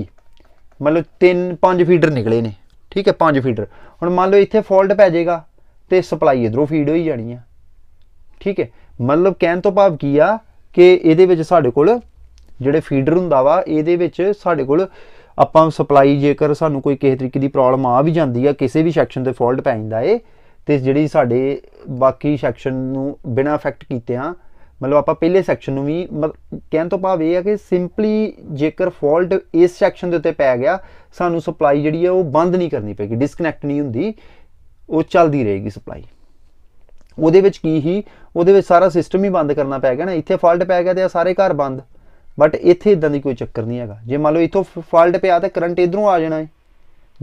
ਮਤਲਬ ਤਿੰਨ ਪੰਜ ਫੀਡਰ ਨਿਕਲੇ ਨੇ ਠੀਕ ਹੈ ਪੰਜ ਫੀਡਰ ਹੁਣ ਮੰਨ ਲਓ ਇੱਥੇ ਫਾਲਟ ਪੈ ਜਾਏਗਾ ਤੇ ਸਪਲਾਈ ਇਧਰੋਂ ਫੀਡ ਹੋਈ ਜਾਣੀ ਆ ਠੀਕ ਹੈ ਮਤਲਬ ਕਹਿਣ ਤੋਂ ਭਾਵ ਕੀ ਆ ਕਿ ਇਹਦੇ ਵਿੱਚ ਸਾਡੇ ਕੋਲ ਜਿਹੜੇ ਫੀਡਰ ਹੁੰਦਾ ਵਾ ਇਹਦੇ ਵਿੱਚ ਸਾਡੇ ਕੋਲ ਆਪਾਂ ਸਪਲਾਈ ਜੇਕਰ ਸਾਨੂੰ ਕੋਈ ਕਿਸੇ ਤਰੀਕੇ ਦੀ ਪ੍ਰੋਬਲਮ ਆ ਵੀ ਜਾਂਦੀ ਆ ਕਿਸੇ ਵੀ ਸੈਕਸ਼ਨ ਤੇ ਫਾਲਟ ਪੈ ਜਾਂਦਾ ਏ ਤੇ ਜਿਹੜੀ ਸਾਡੇ ਬਾਕੀ ਸੈਕਸ਼ਨ ਨੂੰ ਬਿਨਾ ਅਫੈਕਟ ਕੀਤੇ ਆ ਮਤਲਬ ਆਪਾਂ ਪਹਿਲੇ ਸੈਕਸ਼ਨ ਨੂੰ ਵੀ ਕਹਿਣ ਤੋਂ ਭਾਵ ਇਹ ਆ ਕਿ ਸਿੰਪਲੀ ਜੇਕਰ ਫਾਲਟ ਇਸ ਸੈਕਸ਼ਨ ਦੇ ਉੱਤੇ ਪੈ ਗਿਆ ਸਾਨੂੰ ਸਪਲਾਈ ਜਿਹੜੀ ਆ ਉਹ ਬੰਦ ਨਹੀਂ ਕਰਨੀ ਪੈਗੀ ਡਿਸਕਨੈਕਟ ਨਹੀਂ ਹੁੰਦੀ ਉਹ ਚੱਲਦੀ ਰਹੇਗੀ ਸਪਲਾਈ ਉਹਦੇ ਵਿੱਚ ਕੀ ਹੀ ਉਹਦੇ ਵਿੱਚ ਸਾਰਾ ਸਿਸਟਮ ਹੀ ਬੰਦ ਕਰਨਾ ਪੈ ਗਿਆ ਨਾ ਇੱਥੇ ਫਾਲਟ ਪੈ ਗਿਆ ਤੇ ਆ ਸਾਰੇ ਘਰ ਬੰਦ ਬਟ ਇੱਥੇ ਇਦਾਂ ਦੀ ਕੋਈ ਚੱਕਰ ਨਹੀਂ ਹੈਗਾ ਜੇ ਮੰਨ ਲਓ ਇਥੋਂ ਫਾਲਟ ਪਿਆ ਤਾਂ ਕਰੰਟ ਇਧਰੋਂ ਆ ਜਾਣਾ ਹੈ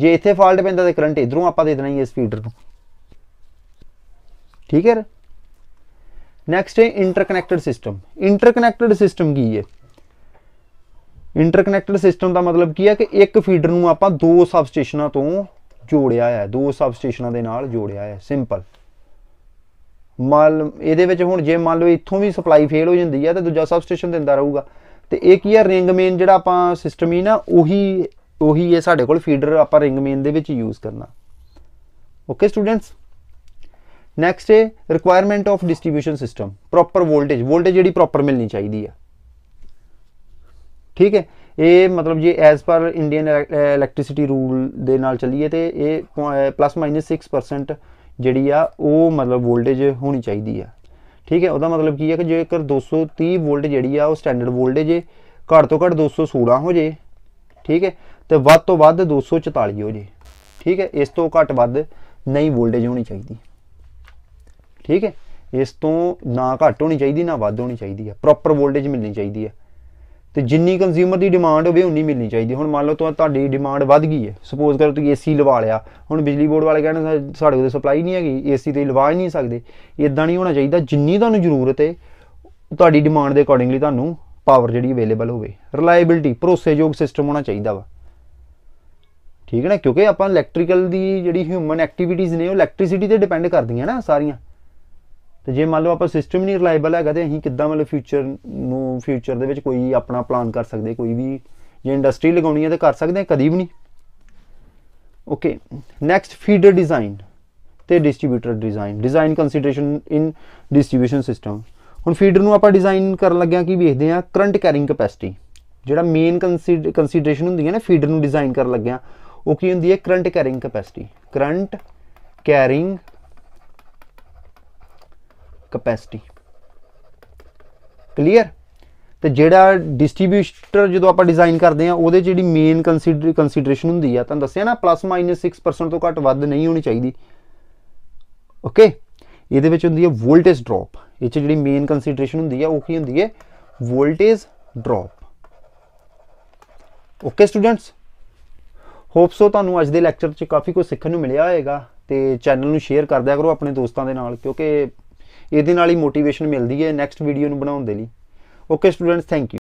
ਜੇ ਇੱਥੇ ਫਾਲਟ ਪੈਂਦਾ ਤਾਂ ਕਰੰਟ ਇਧਰੋਂ ਆਪਾਂ ਦੇ ਦੇਣਾ ਹੈ ਇਸ ਫੀਡਰ ਨੂੰ ਠੀਕ ਹੈ ਨੈਕਸਟ ਹੈ ਇੰਟਰਕਨੈਕਟਡ ਸਿਸਟਮ ਇੰਟਰਕਨੈਕਟਡ ਸਿਸਟਮ ਕੀ ਹੈ ਇੰਟਰਕਨੈਕਟਡ ਸਿਸਟਮ ਦਾ ਮਤਲਬ ਕੀ ਹੈ ਕਿ ਇੱਕ ਫੀਡਰ ਨੂੰ ਆਪਾਂ ਦੋ ਸਬਸਟੇਸ਼ਨਾਂ ਤੋਂ ਜੋੜਿਆ ਹੈ ਦੋ ਸਬਸਟੇਸ਼ਨਾਂ ਦੇ ਨਾਲ ਜੋੜਿਆ ਹੈ ਸਿੰਪਲ ਮੰਨ ਇਹਦੇ ਵਿੱਚ ਹੁਣ ਜੇ ਮੰਨ ਲਓ ਇੱਥੋਂ ਵੀ ਸਪਲਾਈ ਫੇਲ ਹੋ ਜਾਂਦੀ ਹੈ ਤਾਂ ਦੂਜਾ ਸਬਸਟੇਸ਼ਨ ਦਿੰਦਾ ਰਹੂਗਾ ਤੇ ਇਹ ਕੀ ਹੈ ਰਿੰਗ ਮੇਨ ਜਿਹੜਾ ਆਪਾਂ ਸਿਸਟਮ ਹੀ ਨਾ ਉਹੀ ਉਹੀ ਹੈ ਸਾਡੇ ਕੋਲ ਫੀਡਰ ਆਪਾਂ ਰਿੰਗ ਮੇਨ ਦੇ ਵਿੱਚ ਯੂਜ਼ ਕਰਨਾ ਓਕੇ ਸਟੂਡੈਂਟਸ ਨੈਕਸਟ ਹੈ requirement of distribution system proper voltage voltage ਜਿਹੜੀ ਪ੍ਰੋਪਰ ਮਿਲਣੀ ਚਾਹੀਦੀ ਆ ਠੀਕ ਹੈ ਇਹ ਮਤਲਬ J as per Indian electricity rule ਦੇ ਨਾਲ ਚੱਲੀਏ ਤੇ ਇਹ ਪਲੱਸ ਮਾਈਨਸ 6% ਜਿਹੜੀ ਆ ਉਹ ਮਤਲਬ ਵੋਲਟੇਜ ਹੋਣੀ ਚਾਹੀਦੀ ਆ ਠੀਕ ਹੈ ਉਹਦਾ ਮਤਲਬ ਕੀ ਹੈ ਕਿ ਜੇਕਰ 230 ਵੋਲਟ ਜਿਹੜੀ ਆ ਉਹ ਸਟੈਂਡਰਡ ਵੋਲਟੇਜ ਹੈ ਘੱਟ ਤੋਂ ਘੱਟ 216 ਹੋ ਜੇ ਠੀਕ ਹੈ ਤੇ ਵੱਧ ਤੋਂ ਵੱਧ 244 ਹੋ ਜੇ ਠੀਕ ਹੈ ਇਸ ਤੋਂ ਘੱਟ ਵੱਧ ਨਹੀਂ ਵੋਲਟੇਜ ਹੋਣੀ ਚਾਹੀਦੀ ਠੀਕ ਹੈ ਇਸ ਤੋਂ ਨਾ ਘੱਟ ਹੋਣੀ ਚਾਹੀਦੀ ਨਾ ਵੱਧ ਹੋਣੀ ਚਾਹੀਦੀ ਹੈ ਪ੍ਰੋਪਰ ਵੋਲਟੇਜ ਮਿਲਣੀ ਚਾਹੀਦੀ ਹੈ ਤੇ ਜਿੰਨੀ ਕੰਜ਼ਿਊਮਰ ਦੀ ਡਿਮਾਂਡ ਹੋਵੇ ਉਨੀ ਮਿਲਣੀ ਚਾਹੀਦੀ ਹੁਣ ਮੰਨ ਲਓ ਤੁਹਾਡੀ ਡਿਮਾਂਡ ਵੱਧ ਗਈ ਹੈ ਸਪੋਜ਼ ਕਰੋ ਤੁਸੀਂ ਏਸੀ ਲਵਾ ਲਿਆ ਹੁਣ ਬਿਜਲੀ ਬੋਰਡ ਵਾਲੇ ਕਹਿੰਦੇ ਸਾਡੇ ਕੋਲ ਸਪਲਾਈ ਨਹੀਂ ਹੈਗੀ ਏਸੀ ਤੇ ਲਵਾ ਹੀ ਨਹੀਂ ਸਕਦੇ ਇਦਾਂ ਨਹੀਂ ਹੋਣਾ ਚਾਹੀਦਾ ਜਿੰਨੀ ਤੁਹਾਨੂੰ ਜ਼ਰੂਰਤ ਹੈ ਤੁਹਾਡੀ ਡਿਮਾਂਡ ਦੇ ਅਕੋਰਡਿੰਗਲੀ ਤੁਹਾਨੂੰ ਪਾਵਰ ਜਿਹੜੀ ਅਵੇਲੇਬਲ ਹੋਵੇ ਰਿਲਾਇਬਿਲਟੀ ਭਰੋਸੇਯੋਗ ਸਿਸਟਮ ਹੋਣਾ ਚਾਹੀਦਾ ਵਾ ਠੀਕ ਹੈ ਨਾ ਕਿਉਂਕਿ ਆਪਾਂ ਇਲੈਕਟ੍ਰੀਕਲ ਦੀ ਜਿਹੜੀ ਹਿਊਮਨ ਐਕਟੀਵਿਟੀਆਂ ਨੇ ਉਹ ਇਲੈਕਟ੍ਰਿਸਿਟੀ ਤੇ ਡਿਪੈਂਡ ਕਰਦੀਆਂ ਨਾ ਸਾਰੀਆਂ ਤੇ ਜੇ ਮੰਨ ਲਓ ਆਪਾਂ ਸਿਸਟਮ ਨਹੀਂ ਰਿਲਾਈਬਲ ਹੈਗਾ ਤੇ ਅਸੀਂ ਕਿੱਦਾਂ ਮਤਲਬ ਫਿਊਚਰ ਨੂੰ ਫਿਊਚਰ ਦੇ ਵਿੱਚ ਕੋਈ ਆਪਣਾ ਪਲਾਨ ਕਰ ਸਕਦੇ ਕੋਈ ਵੀ ਜੇ ਇੰਡਸਟਰੀ ਲਗਾਉਣੀ ਹੈ ਤੇ ਕਰ ਸਕਦੇ ਆ ਕਦੀ ਵੀ ਨਹੀਂ ਓਕੇ ਨੈਕਸਟ ਫੀਡਰ ਡਿਜ਼ਾਈਨ ਤੇ distributor design design consideration in distribution system ਹੁਣ ਫੀਡਰ ਨੂੰ ਆਪਾਂ ਡਿਜ਼ਾਈਨ ਕਰਨ ਲੱਗਿਆ ਕੀ ਵੇਖਦੇ ਆ ਕਰੰਟ ਕੈਰਿੰਗ ਕਪੈਸਿਟੀ ਜਿਹੜਾ ਮੇਨ ਕੰਸੀਡਰੇਸ਼ਨ ਹੁੰਦੀ ਹੈ ਨਾ ਫੀਡਰ ਨੂੰ ਡਿਜ਼ਾਈਨ ਕਰਨ ਲੱਗਿਆ ਉਹ ਕੀ ਹੁੰਦੀ ਹੈ current carrying capacity current carrying capacity clear ਤੇ ਜਿਹੜਾ ਡਿਸਟ੍ਰੀਬਿਊਟਰ ਜਦੋਂ ਆਪਾਂ ਡਿਜ਼ਾਈਨ ਕਰਦੇ ਆ ਉਹਦੇ ਜਿਹੜੀ ਮੇਨ ਕੰਸੀਡਰੇਸ਼ਨ ਹੁੰਦੀ ਆ ਤੁਹਾਨੂੰ ਦੱਸਿਆ ਨਾ ਪਲੱਸ ਮਾਈਨਸ 6% ਤੋਂ ਘੱਟ ਵੱਧ ਨਹੀਂ ਹੋਣੀ ਚਾਹੀਦੀ ਓਕੇ ਇਹਦੇ ਵਿੱਚ ਹੁੰਦੀ ਹੈ ਵੋਲਟੇਜ ਡ੍ਰੌਪ ਇਹ ਚ ਜਿਹੜੀ ਮੇਨ ਕੰਸੀਡਰੇਸ਼ਨ ਹੁੰਦੀ ਆ ਉਹ ਕੀ ਹੁੰਦੀ ਹੈ voltage drop okay students hope so ਤੁਹਾਨੂੰ ਅੱਜ ਦੇ ਲੈਕਚਰ 'ਚ ਕਾਫੀ ਕੁਝ ਸਿੱਖਣ ਨੂੰ ਮਿਲਿਆ ਹੋਵੇਗਾ ਤੇ ਚੈਨਲ ਨੂੰ ਸ਼ੇਅਰ ਕਰ ਦਿਆ ਕਰੋ ਆਪਣੇ ਦੋਸਤਾਂ ਦੇ ਨਾਲ ਕਿਉਂਕਿ ਇਹਦੇ ਨਾਲ ਹੀ ਮੋਟੀਵੇਸ਼ਨ ਮਿਲਦੀ ਹੈ ਨੈਕਸਟ ਵੀਡੀਓ ਨੂੰ ਬਣਾਉਣ ਦੇ ਲਈ ਓਕੇ ਸਟੂਡੈਂਟਸ ਥੈਂਕ ਯੂ